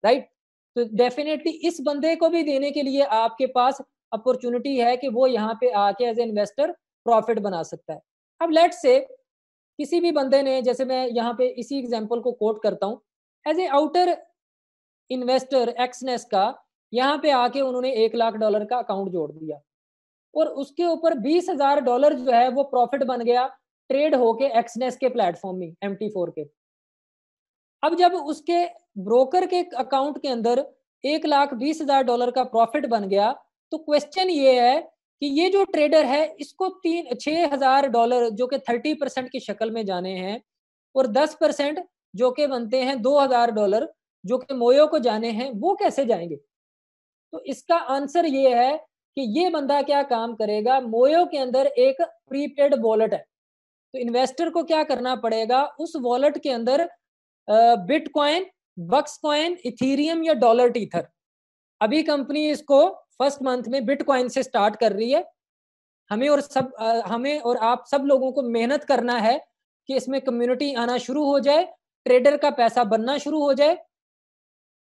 राइट तो डेफिनेटली इस बंदे को भी देने के लिए आपके पास अपॉर्चुनिटी है कि वो यहाँ पे आके एज ए इन्वेस्टर प्रॉफिट बना सकता है अब लेट से किसी भी बंदे ने जैसे मैं यहाँ पे इसी एग्जाम्पल को कोट करता हूँ as a outer investor Exness का यहाँ पे आके उन्होंने एक लाख डॉलर का अकाउंट जोड़ दिया और उसके ऊपर बीस हजार डॉलर जो है वो प्रॉफिट बन गया ट्रेड होके एक्सनेस के प्लेटफॉर्म में एम के अब जब उसके ब्रोकर के अकाउंट के अंदर एक लाख बीस हजार डॉलर का प्रॉफिट बन गया तो क्वेश्चन ये है कि ये जो ट्रेडर है इसको तीन छह हजार डॉलर जो कि थर्टी परसेंट की शक्ल में जाने हैं और दस परसेंट जो के बनते हैं दो हजार डॉलर जो कि मोयो को जाने हैं वो कैसे जाएंगे तो इसका आंसर ये है कि ये बंदा क्या काम करेगा मोयो के अंदर एक प्रीपेड वॉलेट है तो इन्वेस्टर को क्या करना पड़ेगा उस वॉलेट के अंदर बिटकॉइन बक्स कॉइन इथीरियम या डॉलर टीथर अभी कंपनी इसको फर्स्ट मंथ में बिटकॉइन से स्टार्ट कर रही है हमें और सब हमें और आप सब लोगों को मेहनत करना है कि इसमें कम्युनिटी आना शुरू हो जाए ट्रेडर का पैसा बनना शुरू हो जाए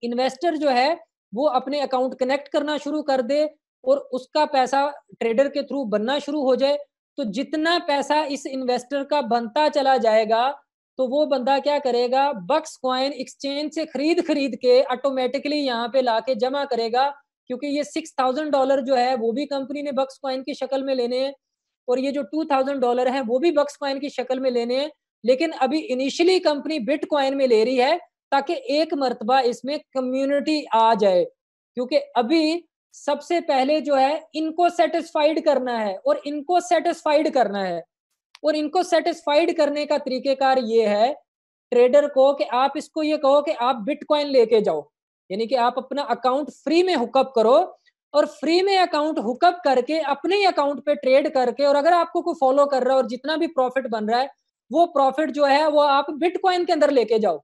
इन्वेस्टर जो है वो अपने अकाउंट कनेक्ट करना शुरू कर दे और उसका पैसा ट्रेडर के थ्रू बनना शुरू हो जाए तो जितना पैसा इस इन्वेस्टर का बनता चला जाएगा तो वो बंदा क्या करेगा बक्स क्वाइन एक्सचेंज से खरीद खरीद के ऑटोमेटिकली यहाँ पे लाके जमा करेगा क्योंकि ये सिक्स थाउजेंड डॉलर जो है वो भी कंपनी ने बक्स क्वाइन की शक्ल में लेने हैं और ये जो टू थाउजेंड डॉलर है वो भी बक्स क्वाइन की शक्ल में लेने हैं लेकिन अभी इनिशियली कंपनी बिट क्वाइन में ले रही है ताकि एक मरतबा इसमें कम्युनिटी आ जाए क्योंकि अभी सबसे पहले जो है इनको सेटिस्फाइड करना है और इनको सेटिस्फाइड करना है और इनको सेटिस्फाइड करने का तरीकेकार ये है ट्रेडर को कि आप इसको ये कहो कि आप बिटकॉइन लेके जाओ यानी कि आप अपना अकाउंट फ्री में हुकअप करो और फ्री में अकाउंट हुकअप करके अपने ही अकाउंट पे ट्रेड करके और अगर आपको कोई फॉलो कर रहा है और जितना भी प्रॉफिट बन रहा है वो प्रॉफिट जो है वो आप बिटकॉइन के अंदर लेके जाओ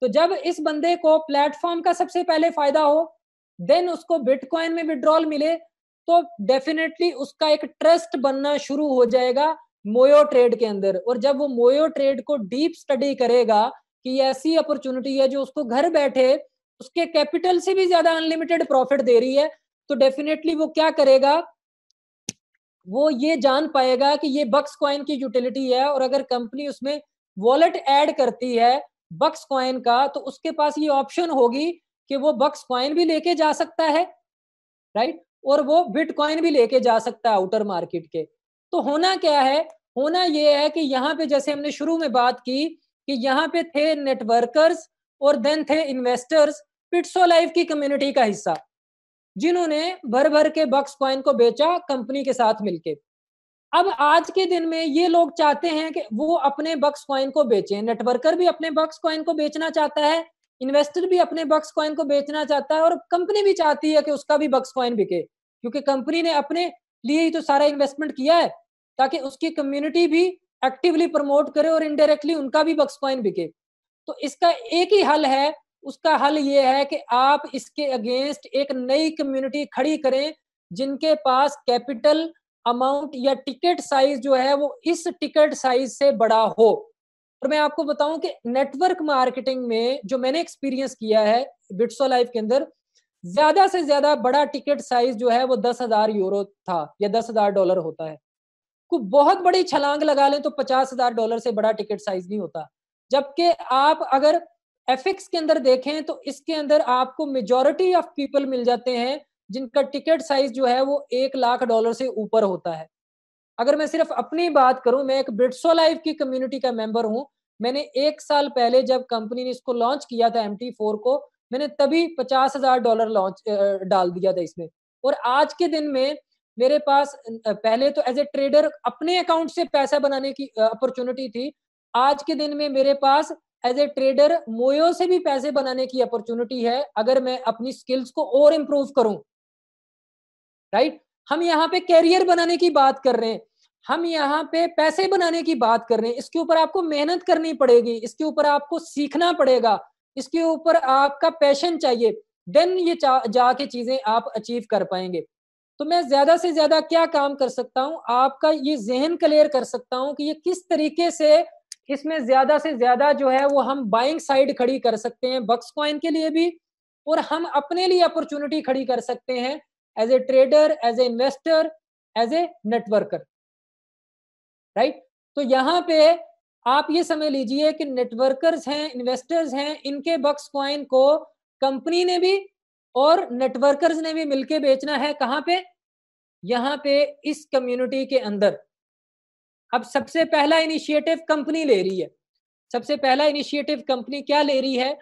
तो जब इस बंदे को प्लेटफॉर्म का सबसे पहले फायदा हो देन उसको बिटकॉइन में विड्रॉल मिले तो डेफिनेटली उसका एक ट्रस्ट बनना शुरू हो जाएगा मोयो ट्रेड के अंदर और जब वो मोयो ट्रेड को डीप स्टडी करेगा कि ऐसी अपॉर्चुनिटी है जो उसको घर बैठे उसके कैपिटल से भी ज्यादा अनलिमिटेड प्रॉफिट दे रही है तो डेफिनेटली वो क्या करेगा वो ये जान पाएगा कि ये बक्स कॉइन की यूटिलिटी है और अगर कंपनी उसमें वॉलेट ऐड करती है बक्स क्वाइन का तो उसके पास ये ऑप्शन होगी कि वो बक्स क्वाइन भी लेके जा सकता है राइट और वो बिटकॉइन भी लेके जा सकता है आउटर मार्केट के तो होना क्या है होना ये है कि यहाँ पे जैसे हमने शुरू में बात की कि यहाँ पे थे नेटवर्कर्स और देन थे इन्वेस्टर्स पिट्सो लाइफ की कम्युनिटी का हिस्सा जिन्होंने भर भर के बक्स क्वाइन को बेचा कंपनी के साथ मिलके अब आज के दिन में ये लोग चाहते हैं कि वो अपने बक्स कॉइन को बेचें नेटवर्कर भी अपने बक्स कॉइन को बेचना चाहता है इन्वेस्टर भी अपने बक्स कॉइन को बेचना चाहता है और कंपनी भी चाहती है कि उसका भी बक्स कॉइन बिके क्योंकि कंपनी ने अपने लिए ही तो सारा इन्वेस्टमेंट किया है ताकि उसकी कम्युनिटी भी एक्टिवली प्रमोट करे और इनडायरेक्टली उनका भी बक्स कॉइन बिके तो इसका एक ही हल है उसका हल ये है कि आप इसके अगेंस्ट एक नई कम्युनिटी खड़ी करें जिनके पास कैपिटल अमाउंट या टिकट साइज जो है वो इस टिकट साइज से बड़ा हो और मैं आपको बताऊं कि नेटवर्क मार्केटिंग में जो मैंने एक्सपीरियंस किया है बिट्सो लाइफ के अंदर ज्यादा से ज्यादा बड़ा टिकट साइज जो है वो दस हजार यूरो था या दस हजार डॉलर होता है को बहुत बड़ी छलांग लगा लें तो पचास हजार डॉलर से बड़ा टिकट साइज नहीं होता जबकि आप अगर एफिक्स के अंदर देखें तो इसके अंदर आपको मेजोरिटी ऑफ पीपल मिल जाते हैं जिनका टिकट साइज जो है वो एक लाख डॉलर से ऊपर होता है अगर मैं सिर्फ अपनी बात करूं मैं एक ब्रिट्सो लाइफ की कम्युनिटी का मेंबर हूं मैंने एक साल पहले जब कंपनी ने इसको लॉन्च किया था एम को मैंने तभी पचास हजार डॉलर लॉन्च डाल दिया था इसमें और आज के दिन में मेरे पास पहले तो एज ए ट्रेडर अपने अकाउंट से पैसा बनाने की अपॉर्चुनिटी थी आज के दिन में मेरे पास एज ए ट्रेडर मोयो से भी पैसे बनाने की अपॉर्चुनिटी है अगर मैं अपनी स्किल्स को और इम्प्रूव करूं राइट हम यहाँ पे कैरियर बनाने की बात कर रहे हैं हम यहाँ पे पैसे बनाने की बात कर रहे हैं इसके ऊपर आपको मेहनत करनी पड़ेगी इसके ऊपर आपको सीखना पड़ेगा इसके ऊपर आपका पैशन चाहिए देन ये जाके चीजें आप अचीव कर पाएंगे तो मैं ज्यादा से ज्यादा क्या काम कर सकता हूँ आपका ये जहन क्लियर कर सकता हूँ कि ये किस तरीके से इसमें ज्यादा से ज्यादा जो है वो हम बाइंग साइड खड़ी कर सकते हैं बक्स कॉइन के लिए भी और हम अपने लिए अपॉर्चुनिटी खड़ी कर सकते हैं as a trader as a investor as a networker right तो यहां पे आप ये समझ लीजिए कि नेटवर्कर्स हैं इन्वेस्टर्स हैं इनके बक्स क्वाइन को कंपनी ने भी और नेटवर्कर्स ने भी मिलके बेचना है कहां पे यहां पे इस कम्युनिटी के अंदर अब सबसे पहला इनिशिएटिव कंपनी ले रही है सबसे पहला इनिशिएटिव कंपनी क्या ले रही है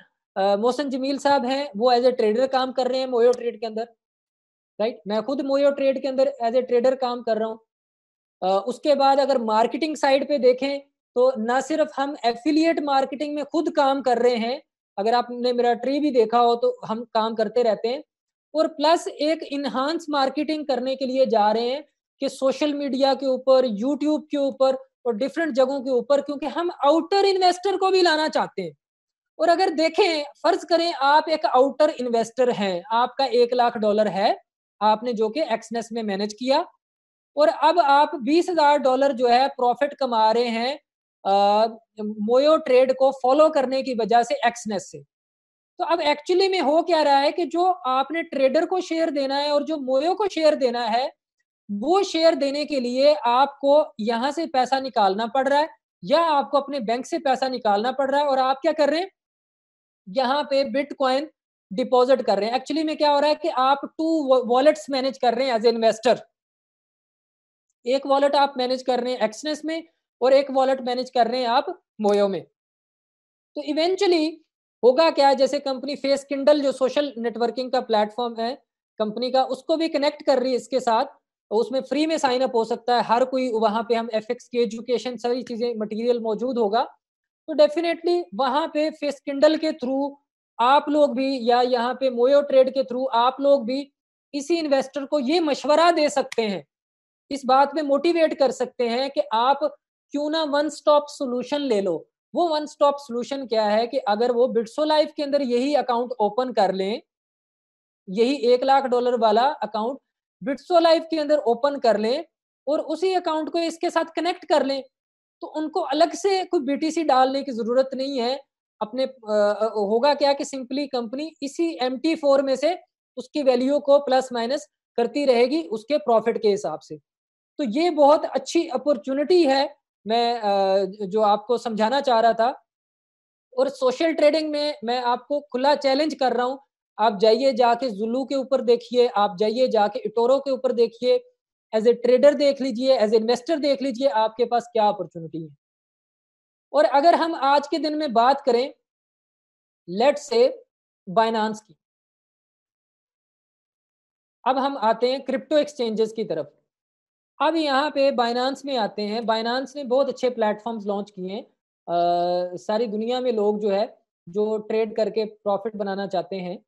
मोहसन जमील साहब हैं वो एज ए ट्रेडर काम कर रहे हैं मोयो ट्रेड के अंदर राइट मैं खुद मोयो ट्रेड के अंदर एज ए ट्रेडर काम कर रहा हूँ उसके बाद अगर मार्केटिंग साइड पे देखें तो ना सिर्फ हम एफिलिएट मार्केटिंग में खुद काम कर रहे हैं अगर आपने मेरा ट्री भी देखा हो तो हम काम करते रहते हैं और प्लस एक इन्हांस मार्केटिंग करने के लिए जा रहे हैं कि सोशल मीडिया के ऊपर यूट्यूब के ऊपर और डिफरेंट जगहों के ऊपर क्योंकि हम आउटर इन्वेस्टर को भी लाना चाहते हैं और अगर देखें फर्ज करें आप एक आउटर इन्वेस्टर हैं आपका एक लाख डॉलर है आपने जो कि एक्सनेस में मैनेज किया और अब आप बीस हजार डॉलर जो है प्रॉफिट कमा रहे हैं मोयो ट्रेड को फॉलो करने की वजह से एक्सनेस से तो अब एक्चुअली में हो क्या रहा है कि जो आपने ट्रेडर को शेयर देना है और जो मोयो को शेयर देना है वो शेयर देने के लिए आपको यहां से पैसा निकालना पड़ रहा है या आपको अपने बैंक से पैसा निकालना पड़ रहा है और आप क्या कर रहे हैं यहाँ पे बिटकॉइन डिपॉजिट कर रहे हैं एक्चुअली में क्या हो रहा है कि आप टू वॉलेट्स मैनेज कर रहे हैं एज ए इन्वेस्टर एक वॉलेट आप मैनेज कर रहे हैं एक्सनेस में और एक वॉलेट मैनेज कर रहे हैं आप मोयो में तो इवेंचुअली होगा क्या जैसे कंपनी फेस किंडल जो सोशल नेटवर्किंग का प्लेटफॉर्म है कंपनी का उसको भी कनेक्ट कर रही है इसके साथ उसमें फ्री में साइन अप हो सकता है हर कोई वहां पे हम एफ की एजुकेशन सारी चीजें मटेरियल मौजूद होगा तो डेफिनेटली वहां पे फेस किंडल के थ्रू आप लोग भी या यहाँ पे मोयो ट्रेड के थ्रू आप लोग भी इसी इन्वेस्टर को ये मशवरा दे सकते हैं इस बात में मोटिवेट कर सकते हैं कि आप क्यों ना वन स्टॉप सोल्यूशन ले लो वो वन स्टॉप सोल्यूशन क्या है कि अगर वो बिट्सो लाइफ के अंदर यही अकाउंट ओपन कर लें यही एक लाख डॉलर वाला अकाउंट बिट्सो लाइफ के अंदर ओपन कर लें और उसी अकाउंट को इसके साथ कनेक्ट कर लें तो उनको अलग से कोई बीटीसी डालने की जरूरत नहीं है अपने आ, होगा क्या कि सिंपली कंपनी इसी एम टी फोर में से उसकी वैल्यू को प्लस माइनस करती रहेगी उसके प्रॉफिट के हिसाब से तो ये बहुत अच्छी अपॉर्चुनिटी है मैं आ, जो आपको समझाना चाह रहा था और सोशल ट्रेडिंग में मैं आपको खुला चैलेंज कर रहा हूँ आप जाइए जाके जुलू के ऊपर देखिए आप जाइए जाके इटोरो के ऊपर देखिए एज ए ट्रेडर देख लीजिए एज ए इन्वेस्टर देख लीजिए आपके पास क्या अपॉर्चुनिटी है और अगर हम आज के दिन में बात करें लेट से बाइनांस की अब हम आते हैं क्रिप्टो एक्सचेंजेस की तरफ अब यहाँ पे बाइनांस में आते हैं बाइनांस ने बहुत अच्छे प्लेटफॉर्म्स लॉन्च किए हैं सारी दुनिया में लोग जो है जो ट्रेड करके प्रॉफिट बनाना चाहते हैं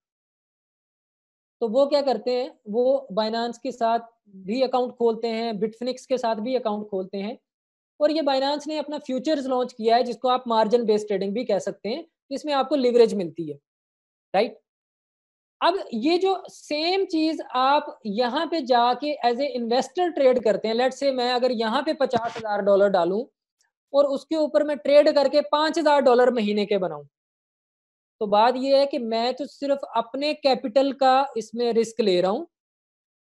तो वो क्या करते हैं वो बाइनांस के साथ भी अकाउंट खोलते हैं बिटफिनिक्स के साथ भी अकाउंट खोलते हैं और ये बाइनांस ने अपना फ्यूचर्स लॉन्च किया है जिसको आप मार्जिन बेस्ड ट्रेडिंग भी कह सकते हैं इसमें आपको लिवरेज मिलती है राइट अब ये जो सेम चीज आप यहाँ पे जाके एज ए इन्वेस्टर ट्रेड करते हैं लेट से मैं अगर यहाँ पे पचास हजार डॉलर डालू और उसके ऊपर मैं ट्रेड करके पांच हजार डॉलर महीने के बनाऊं तो बात यह है कि मैं तो सिर्फ अपने कैपिटल का इसमें रिस्क ले रहा हूं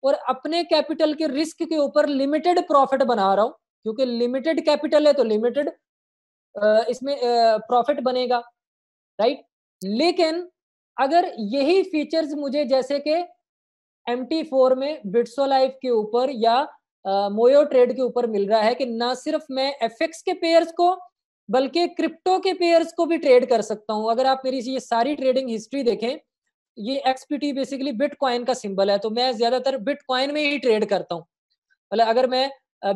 और अपने कैपिटल के रिस्क के ऊपर लिमिटेड प्रॉफिट बना रहा हूं क्योंकि लिमिटेड कैपिटल है तो लिमिटेड इसमें प्रॉफिट बनेगा राइट लेकिन अगर यही फीचर्स मुझे जैसे कि एम फोर में बिट्सो लाइफ के ऊपर या मोयो ट्रेड के ऊपर मिल रहा है कि ना सिर्फ मैं एफ के पेयर्स को बल्कि क्रिप्टो के पेयर्स को भी ट्रेड कर सकता हूं अगर आप मेरी ये सारी ट्रेडिंग हिस्ट्री देखें ये एक्सपीटी बेसिकली बिटकॉइन का सिंबल है तो मैं ज्यादातर बिटकॉइन में ही ट्रेड करता हूं मतलब अगर मैं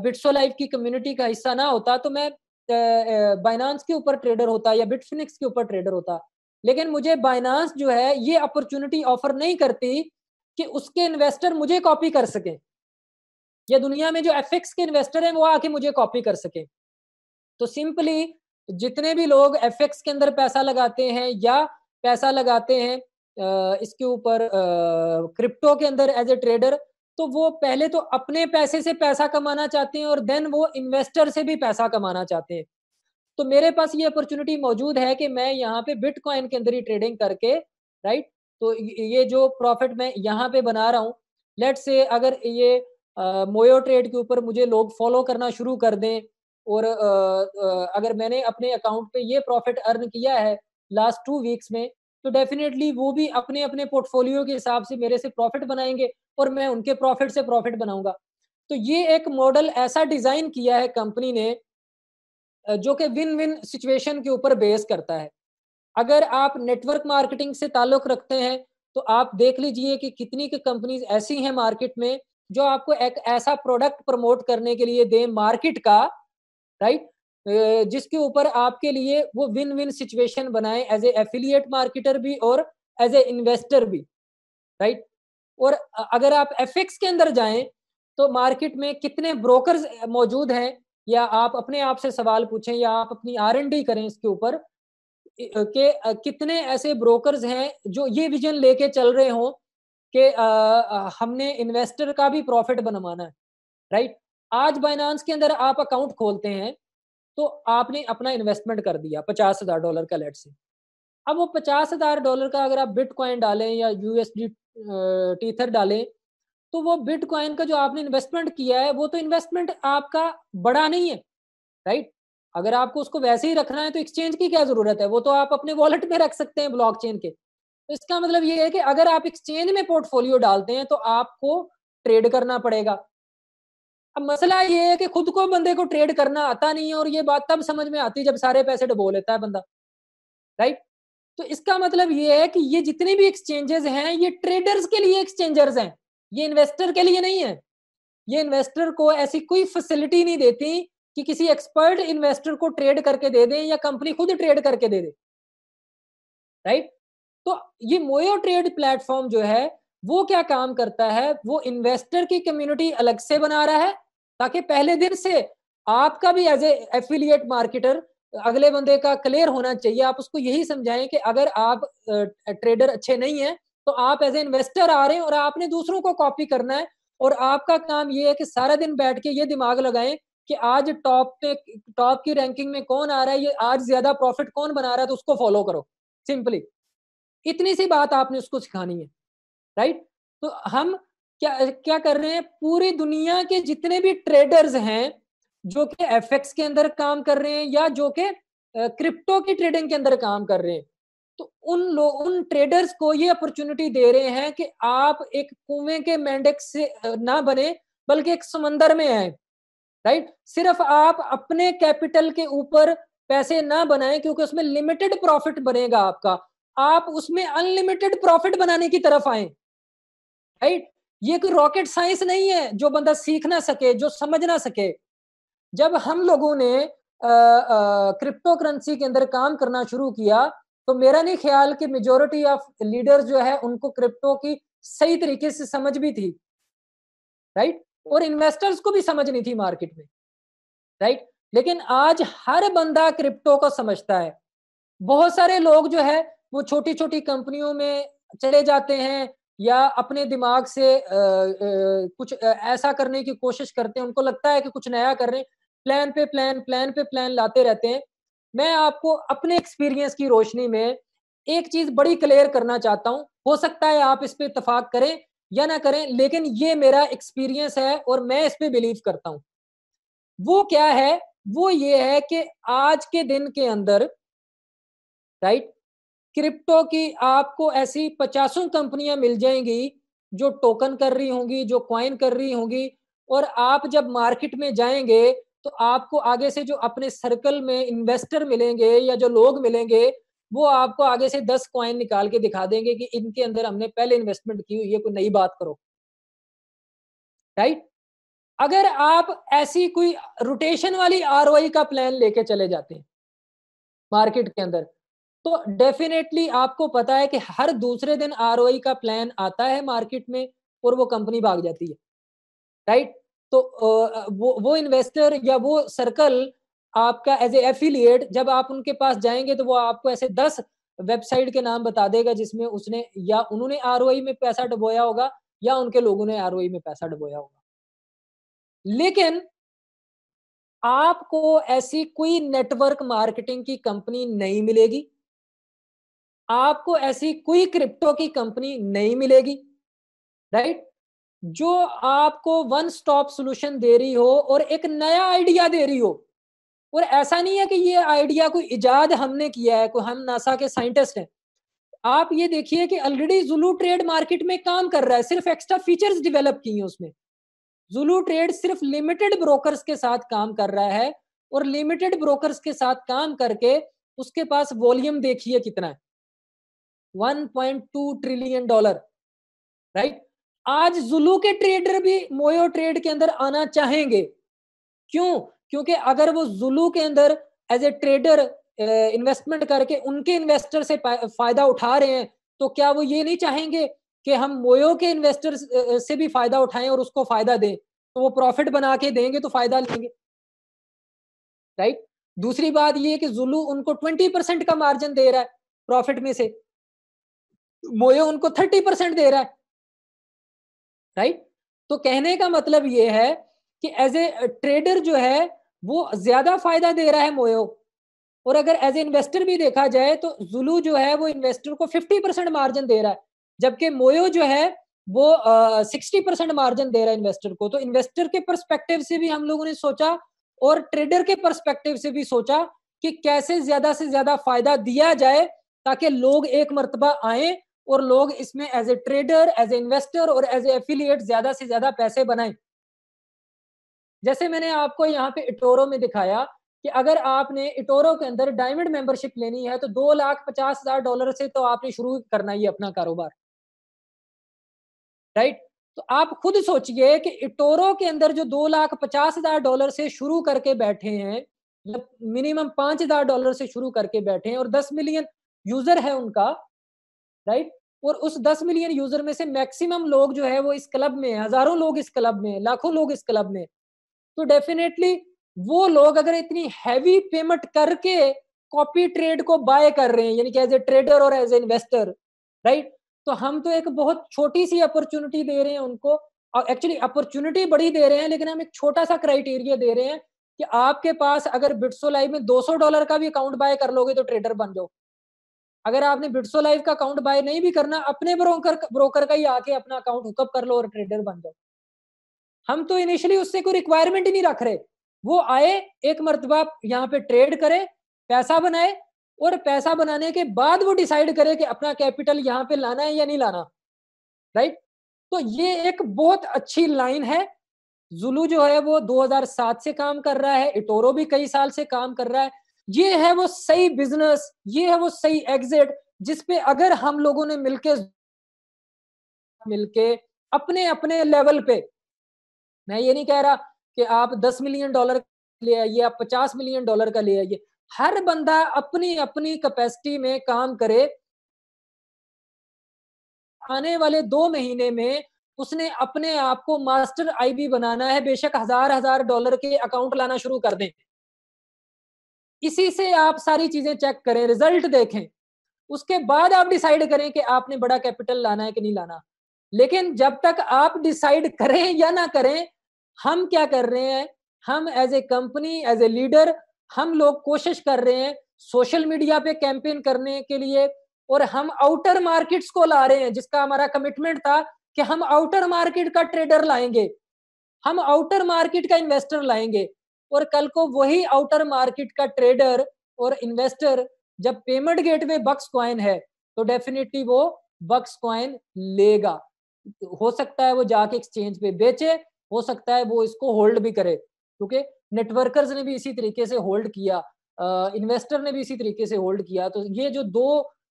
बिट्सो लाइफ की कम्युनिटी का हिस्सा ना होता तो मैं बाइनांस के ऊपर ट्रेडर होता या बिटफिनिक्स के ऊपर ट्रेडर होता लेकिन मुझे बाइनांस जो है ये अपॉर्चुनिटी ऑफर नहीं करती कि उसके इन्वेस्टर मुझे कॉपी कर सकें या दुनिया में जो एफ के इन्वेस्टर हैं वो आके मुझे कॉपी कर सकें तो सिंपली जितने भी लोग एफ के अंदर पैसा लगाते हैं या पैसा लगाते हैं इसके ऊपर क्रिप्टो के अंदर एज ए ट्रेडर तो वो पहले तो अपने पैसे से पैसा कमाना चाहते हैं और देन वो इन्वेस्टर से भी पैसा कमाना चाहते हैं तो मेरे पास ये अपॉर्चुनिटी मौजूद है कि मैं यहाँ पे बिटकॉइन के अंदर ही ट्रेडिंग करके राइट तो ये जो प्रॉफिट मैं यहाँ पे बना रहा हूँ लेट से अगर ये मोयो ट्रेड के ऊपर मुझे लोग फॉलो करना शुरू कर दें और आ, आ, अगर मैंने अपने अकाउंट पे ये प्रॉफिट अर्न किया है लास्ट टू वीक्स में तो डेफिनेटली वो भी अपने अपने पोर्टफोलियो के हिसाब से मेरे से प्रॉफिट बनाएंगे और मैं उनके प्रॉफिट से प्रॉफिट बनाऊंगा तो ये एक मॉडल ऐसा डिजाइन किया है कंपनी ने जो कि विन विन सिचुएशन के ऊपर बेस करता है अगर आप नेटवर्क मार्केटिंग से ताल्लुक रखते हैं तो आप देख लीजिए कि कितनी की कंपनीज ऐसी हैं मार्केट में जो आपको एक ऐसा प्रोडक्ट प्रमोट करने के लिए दे मार्केट का राइट जिसके ऊपर आपके लिए वो विन विन सिचुएशन बनाए एज ए एफिलिएट मार्केटर भी और एज ए इन्वेस्टर भी राइट और अगर आप एफ के अंदर जाए तो मार्केट में कितने ब्रोकर मौजूद हैं या आप अपने आप से सवाल पूछें या आप अपनी आर एन डी करें इसके ऊपर के कितने ऐसे ब्रोकर्स हैं जो ये विजन लेके चल रहे हों कि हमने इन्वेस्टर का भी प्रॉफिट बनवाना है राइट आज बाइनांस के अंदर आप अकाउंट खोलते हैं तो आपने अपना इन्वेस्टमेंट कर दिया पचास हजार डॉलर का लेट से अब वो पचास हजार डॉलर का अगर आप बिटकॉइन डालें या यूएसडी टीथर डालें तो वो बिटकॉइन का जो आपने इन्वेस्टमेंट किया है वो तो इन्वेस्टमेंट आपका बड़ा नहीं है राइट अगर आपको उसको वैसे ही रखना है तो एक्सचेंज की क्या जरूरत है वो तो आप अपने वॉलेट में रख सकते हैं ब्लॉक चेन के तो इसका मतलब ये है कि अगर आप एक्सचेंज में पोर्टफोलियो डालते हैं तो आपको ट्रेड करना पड़ेगा अब मसला ये है कि खुद को बंदे को ट्रेड करना आता नहीं है और ये बात तब समझ में आती है जब सारे पैसे डबो लेता है बंदा राइट तो इसका मतलब ये है कि ये जितने भी एक्सचेंजेस हैं ये ट्रेडर्स के लिए एक्सचेंजर्स हैं ये इन्वेस्टर के लिए नहीं है ये इन्वेस्टर को ऐसी कोई फैसिलिटी नहीं देती कि किसी एक्सपर्ट इन्वेस्टर को ट्रेड करके दे दे या कंपनी खुद ट्रेड करके दे दे राइट तो ये मोयो ट्रेड प्लेटफॉर्म जो है वो क्या काम करता है वो इन्वेस्टर की कम्युनिटी अलग से बना रहा है ताकि पहले दिन से आपका भी एज ए एफिलिएट मार्केटर अगले बंदे का क्लियर होना चाहिए आप उसको यही समझाएं कि अगर आप ट्रेडर अच्छे नहीं है तो आप एज ए इन्वेस्टर आ रहे हैं और आपने दूसरों को कॉपी करना है और आपका काम ये है कि सारा दिन बैठ के ये दिमाग लगाएं कि आज टॉप पे टॉप की रैंकिंग में कौन आ रहा है ये आज ज्यादा प्रॉफिट कौन बना रहा है तो उसको फॉलो करो सिंपली इतनी सी बात आपने उसको सिखानी है राइट तो हम क्या क्या कर रहे हैं पूरी दुनिया के जितने भी ट्रेडर्स हैं जो कि एफ के अंदर काम कर रहे हैं या जो कि क्रिप्टो की ट्रेडिंग के अंदर काम कर रहे हैं तो उन लोग उन ट्रेडर्स को ये अपॉर्चुनिटी दे रहे हैं कि आप एक कुएं के मेंढक से ना बने बल्कि एक समंदर में आए राइट सिर्फ आप अपने कैपिटल के ऊपर पैसे ना बनाएं क्योंकि उसमें लिमिटेड प्रॉफिट बनेगा आपका आप उसमें अनलिमिटेड प्रॉफिट बनाने की तरफ आए राइट ये कोई रॉकेट साइंस नहीं है जो बंदा सीख ना सके जो समझ ना सके जब हम लोगों ने क्रिप्टो करेंसी के अंदर काम करना शुरू किया तो मेरा नहीं ख्याल कि मेजोरिटी ऑफ लीडर्स जो है उनको क्रिप्टो की सही तरीके से समझ भी थी राइट और इन्वेस्टर्स को भी समझ नहीं थी मार्केट में राइट लेकिन आज हर बंदा क्रिप्टो को समझता है बहुत सारे लोग जो है वो छोटी छोटी कंपनियों में चले जाते हैं या अपने दिमाग से आ, आ, कुछ ऐसा करने की कोशिश करते हैं उनको लगता है कि कुछ नया कर रहे हैं प्लान पे प्लान प्लान पे प्लान लाते रहते हैं मैं आपको अपने एक्सपीरियंस की रोशनी में एक चीज बड़ी क्लियर करना चाहता हूँ हो सकता है आप इस पर इतफाक करें या ना करें लेकिन ये मेरा एक्सपीरियंस है और मैं इस पर बिलीव करता हूँ वो क्या है वो ये है कि आज के दिन के अंदर राइट क्रिप्टो की आपको ऐसी पचासों कंपनियां मिल जाएंगी जो टोकन कर रही होंगी जो क्वाइन कर रही होंगी और आप जब मार्केट में जाएंगे तो आपको आगे से जो अपने सर्कल में इन्वेस्टर मिलेंगे या जो लोग मिलेंगे वो आपको आगे से दस क्वाइन निकाल के दिखा देंगे कि इनके अंदर हमने पहले इन्वेस्टमेंट की हुई है कोई नई बात करो राइट अगर आप ऐसी कोई रोटेशन वाली आर का प्लान लेके चले जाते हैं मार्केट के अंदर तो डेफिनेटली आपको पता है कि हर दूसरे दिन आर का प्लान आता है मार्केट में और वो कंपनी भाग जाती है राइट तो वो वो इन्वेस्टर या वो सर्कल आपका एज ए एफिलियट जब आप उनके पास जाएंगे तो वो आपको ऐसे दस वेबसाइट के नाम बता देगा जिसमें उसने या उन्होंने आर में पैसा डबोया होगा या उनके लोगों ने आर में पैसा डबोया होगा लेकिन आपको ऐसी कोई नेटवर्क मार्केटिंग की कंपनी नहीं मिलेगी आपको ऐसी कोई क्रिप्टो की कंपनी नहीं मिलेगी राइट जो आपको वन स्टॉप सोल्यूशन दे रही हो और एक नया आइडिया दे रही हो और ऐसा नहीं है कि ये आइडिया कोई इजाद हमने किया है कोई हम नासा के साइंटिस्ट हैं आप ये देखिए कि ऑलरेडी जुलू ट्रेड मार्केट में काम कर रहा है सिर्फ एक्स्ट्रा फीचर्स डेवलप किए हैं उसमें जुलू ट्रेड सिर्फ लिमिटेड ब्रोकर्स के साथ काम कर रहा है और लिमिटेड ब्रोकर्स के साथ काम करके उसके पास वॉल्यूम देखिए कितना है 1.2 ट्रिलियन डॉलर राइट आज जुलू के ट्रेडर भी मोयो ट्रेड के अंदर आना चाहेंगे क्यों क्योंकि अगर वो जुलू के अंदर एज ए ट्रेडर इन्वेस्टमेंट करके उनके इन्वेस्टर से फायदा उठा रहे हैं तो क्या वो ये नहीं चाहेंगे कि हम मोयो के इन्वेस्टर uh, uh, से भी फायदा उठाएं और उसको फायदा दें तो वो प्रॉफिट बना के देंगे तो फायदा लेंगे राइट दूसरी बात ये कि जुलू उनको ट्वेंटी परसेंट का मार्जिन दे रहा है प्रॉफिट में से मोयो उनको थर्टी परसेंट दे रहा है राइट तो कहने का मतलब ये है कि एज ए ट्रेडर जो है वो ज्यादा फायदा दे रहा है मोयो और अगर एज ए इन्वेस्टर भी देखा जाए तो जुलू जो है वो इन्वेस्टर को फिफ्टी परसेंट मार्जिन दे रहा है जबकि मोयो जो है वो सिक्सटी परसेंट मार्जिन दे रहा है इन्वेस्टर को तो इन्वेस्टर के परस्पेक्टिव से भी हम लोगों ने सोचा और ट्रेडर के परस्पेक्टिव से भी सोचा कि कैसे ज्यादा से ज्यादा फायदा दिया जाए ताकि लोग एक मरतबा आए और लोग इसमें as a trader as a investor और एज एफिलियट ज्यादा से ज्यादा पैसे बनाए जैसे मैंने आपको यहाँ पे इटोरो में दिखाया कि अगर आपने इटोरो के अंदर डायमंड मेंबरशिप लेनी है तो दो लाख पचास हजार डॉलर से तो आपने शुरू करना ही अपना कारोबार राइट तो आप खुद सोचिए कि इटोरो के अंदर जो दो लाख पचास हजार डॉलर से शुरू करके बैठे हैं मिनिमम मतलब पांच हजार डॉलर से शुरू करके बैठे हैं और दस मिलियन यूजर है उनका राइट और उस दस मिलियन यूजर में से मैक्सिमम लोग जो है वो इस क्लब में हजारों लोग इस क्लब में लाखों लोग इस क्लब में तो डेफिनेटली वो लोग अगर इतनी हैवी पेमेंट करके कॉपी ट्रेड को बाय कर रहे हैं यानी कि एज ए ट्रेडर और एज ए इन्वेस्टर राइट तो हम तो एक बहुत छोटी सी अपॉर्चुनिटी दे रहे हैं उनको और एक्चुअली अपॉर्चुनिटी बड़ी दे रहे हैं लेकिन हम एक छोटा सा क्राइटेरिया दे रहे हैं कि आपके पास अगर बिट्सो लाइव में 200 डॉलर का भी अकाउंट बाय कर लोगे तो ट्रेडर बन जाओ अगर आपने बिटसो लाइव का अकाउंट बाय नहीं भी करना अपने ब्रोकर ब्रोकर का ही आके अपना अकाउंट हुकअप कर लो और ट्रेडर बन जाओ हम तो इनिशियली उससे कोई रिक्वायरमेंट ही नहीं रख रहे वो आए एक मरतबा यहाँ पे ट्रेड करे पैसा बनाए और पैसा बनाने के बाद वो डिसाइड करे कि अपना कैपिटल यहाँ पे लाना है या नहीं लाना राइट तो ये एक बहुत अच्छी लाइन है जुलू जो है वो 2007 से काम कर रहा है इटोरो भी कई साल से काम कर रहा है ये है वो सही बिजनेस ये है वो सही एग्जिट जिसपे अगर हम लोगों ने मिलके मिलके अपने अपने लेवल पे मैं ये नहीं कह रहा कि आप 10 मिलियन डॉलर ले आइए आप 50 मिलियन डॉलर का ले आइए हर बंदा अपनी अपनी कैपेसिटी में काम करे आने वाले दो महीने में उसने अपने आप को मास्टर आईबी बनाना है बेशक हजार हजार डॉलर के अकाउंट लाना शुरू कर दें इसी से आप सारी चीजें चेक करें रिजल्ट देखें उसके बाद आप डिसाइड करें कि आपने बड़ा कैपिटल लाना है कि नहीं लाना लेकिन जब तक आप डिसाइड करें या ना करें हम क्या कर रहे हैं हम as a company as a leader हम लोग कोशिश कर रहे हैं सोशल मीडिया पे कैंपेन करने के लिए और हम आउटर मार्केट्स को ला रहे हैं जिसका हमारा कमिटमेंट था कि हम आउटर मार्केट का ट्रेडर लाएंगे हम आउटर मार्केट का इन्वेस्टर लाएंगे और कल को वही आउटर मार्केट का ट्रेडर और इन्वेस्टर जब पेमेंट गेटवे बक्स क्वाइन है तो डेफिनेटली वो बक्स क्वाइन लेगा हो सकता है वो जाके एक्सचेंज पे बेचे हो सकता है वो इसको होल्ड भी करे क्योंकि नेटवर्कर्स ने भी इसी तरीके से होल्ड किया इन्वेस्टर ने भी इसी तरीके से होल्ड किया तो ये जो दो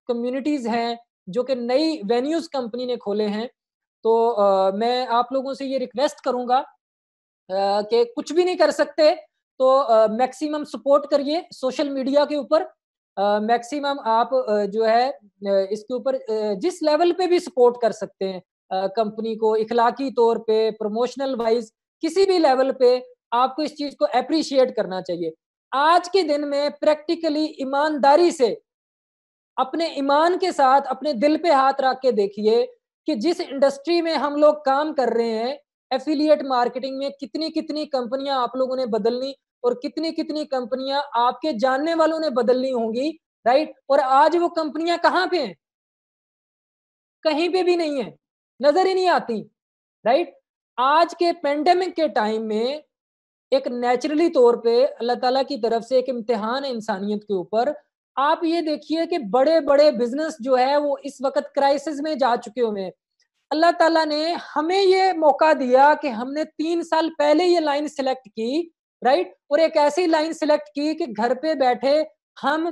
कम्युनिटीज हैं जो कि नई वेन्यूज कंपनी ने खोले हैं तो आ, मैं आप लोगों से ये रिक्वेस्ट करूंगा के कुछ भी नहीं कर सकते तो मैक्सिमम सपोर्ट करिए सोशल मीडिया के ऊपर मैक्सिमम आप जो है इसके ऊपर जिस लेवल पे भी सपोर्ट कर सकते हैं कंपनी को इखलाकी तौर पे प्रमोशनल वाइज किसी भी लेवल पे आपको इस चीज को अप्रिशिएट करना चाहिए आज के दिन में प्रैक्टिकली ईमानदारी से अपने ईमान के साथ अपने दिल पे हाथ रख के देखिए कि जिस इंडस्ट्री में हम लोग काम कर रहे हैं एफिलियट मार्केटिंग में कितनी कितनी कंपनियां आप लोगों ने बदलनी और कितनी कितनी कंपनियां आपके जानने वालों ने बदलनी होंगी राइट और आज वो कंपनियां कहाँ पे हैं कहीं पे भी नहीं है नजर ही नहीं आती राइट आज के पेंडेमिक के टाइम में एक नेचुरली तौर पे अल्लाह ताला की तरफ से एक इम्तिहान है इंसानियत के ऊपर आप ये देखिए कि बड़े बड़े बिजनेस जो है वो इस वक्त क्राइसिस में जा चुके हुए हैं अल्लाह ताला ने हमें ये मौका दिया कि हमने तीन साल पहले ये लाइन सिलेक्ट की राइट और एक ऐसी लाइन सिलेक्ट की कि घर पे बैठे हम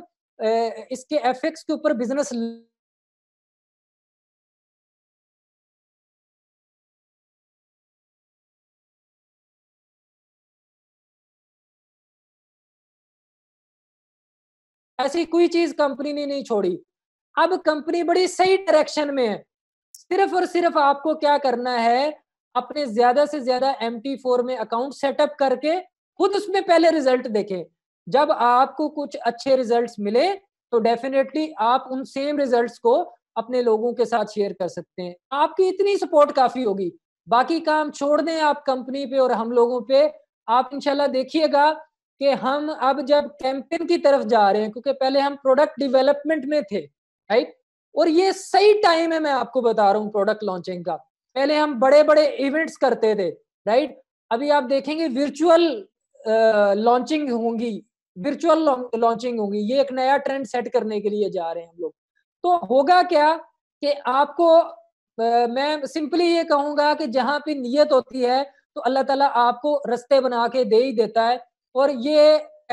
इसके एफएक्स के ऊपर बिजनेस ऐसी कोई चीज कंपनी ने नहीं छोड़ी अब कंपनी बड़ी सही डायरेक्शन में है सिर्फ और सिर्फ आपको क्या करना है अपने ज्यादा से ज्यादा एम टी फोर में अकाउंट सेटअप करके खुद उसमें पहले रिजल्ट देखे जब आपको कुछ अच्छे रिजल्ट्स मिले तो डेफिनेटली आप उन सेम रिजल्ट्स को अपने लोगों के साथ शेयर कर सकते हैं आपकी इतनी सपोर्ट काफी होगी बाकी काम छोड़ दें आप कंपनी पे और हम लोगों पे आप इंशाल्लाह देखिएगा कि हम अब जब कैंपेन की तरफ जा रहे हैं क्योंकि पहले हम प्रोडक्ट डेवलपमेंट में थे राइट और ये सही टाइम है मैं आपको बता रहा हूँ प्रोडक्ट लॉन्चिंग का पहले हम बड़े बड़े इवेंट्स करते थे राइट अभी आप देखेंगे वर्चुअल लॉन्चिंग होंगी वर्चुअल लॉन्चिंग होंगी ये एक नया ट्रेंड सेट करने के लिए जा रहे हैं हम लोग तो होगा क्या कि आपको आ, मैं सिंपली ये कहूंगा कि जहां पे नीयत होती है तो अल्लाह ताला आपको रस्ते बना के दे ही देता है और ये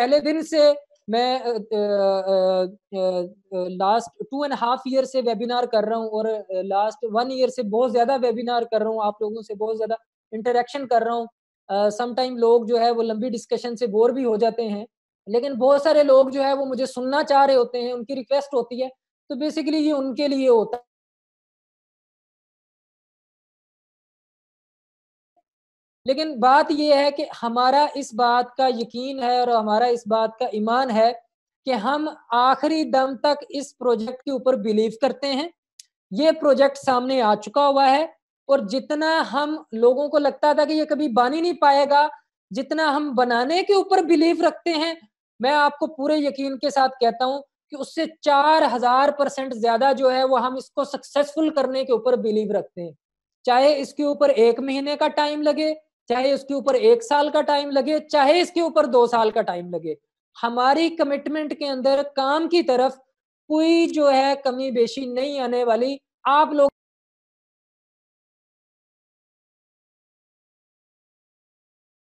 पहले दिन से मैं last two and half year से वेबिनार कर रहा हूँ और लास्ट वन ईयर से बहुत ज़्यादा वेबिनार कर रहा हूँ आप लोगों से बहुत ज़्यादा इंटरेक्शन कर रहा हूँ समटाइम uh, लोग जो है वो लंबी डिस्कशन से बोर भी हो जाते हैं लेकिन बहुत सारे लोग जो है वो मुझे सुनना चाह रहे होते हैं उनकी रिक्वेस्ट होती है तो बेसिकली ये उनके लिए होता लेकिन बात यह है कि हमारा इस बात का यकीन है और हमारा इस बात का ईमान है कि हम आखिरी दम तक इस प्रोजेक्ट के ऊपर बिलीव करते हैं ये प्रोजेक्ट सामने आ चुका हुआ है और जितना हम लोगों को लगता था कि ये कभी बन ही नहीं पाएगा जितना हम बनाने के ऊपर बिलीव रखते हैं मैं आपको पूरे यकीन के साथ कहता हूं कि उससे चार हजार परसेंट ज्यादा जो है वो हम इसको सक्सेसफुल करने के ऊपर बिलीव रखते हैं चाहे इसके ऊपर एक महीने का टाइम लगे चाहे उसके ऊपर एक साल का टाइम लगे चाहे इसके ऊपर दो साल का टाइम लगे हमारी कमिटमेंट के अंदर काम की तरफ कोई जो है कमी बेशी नहीं आने वाली आप लोग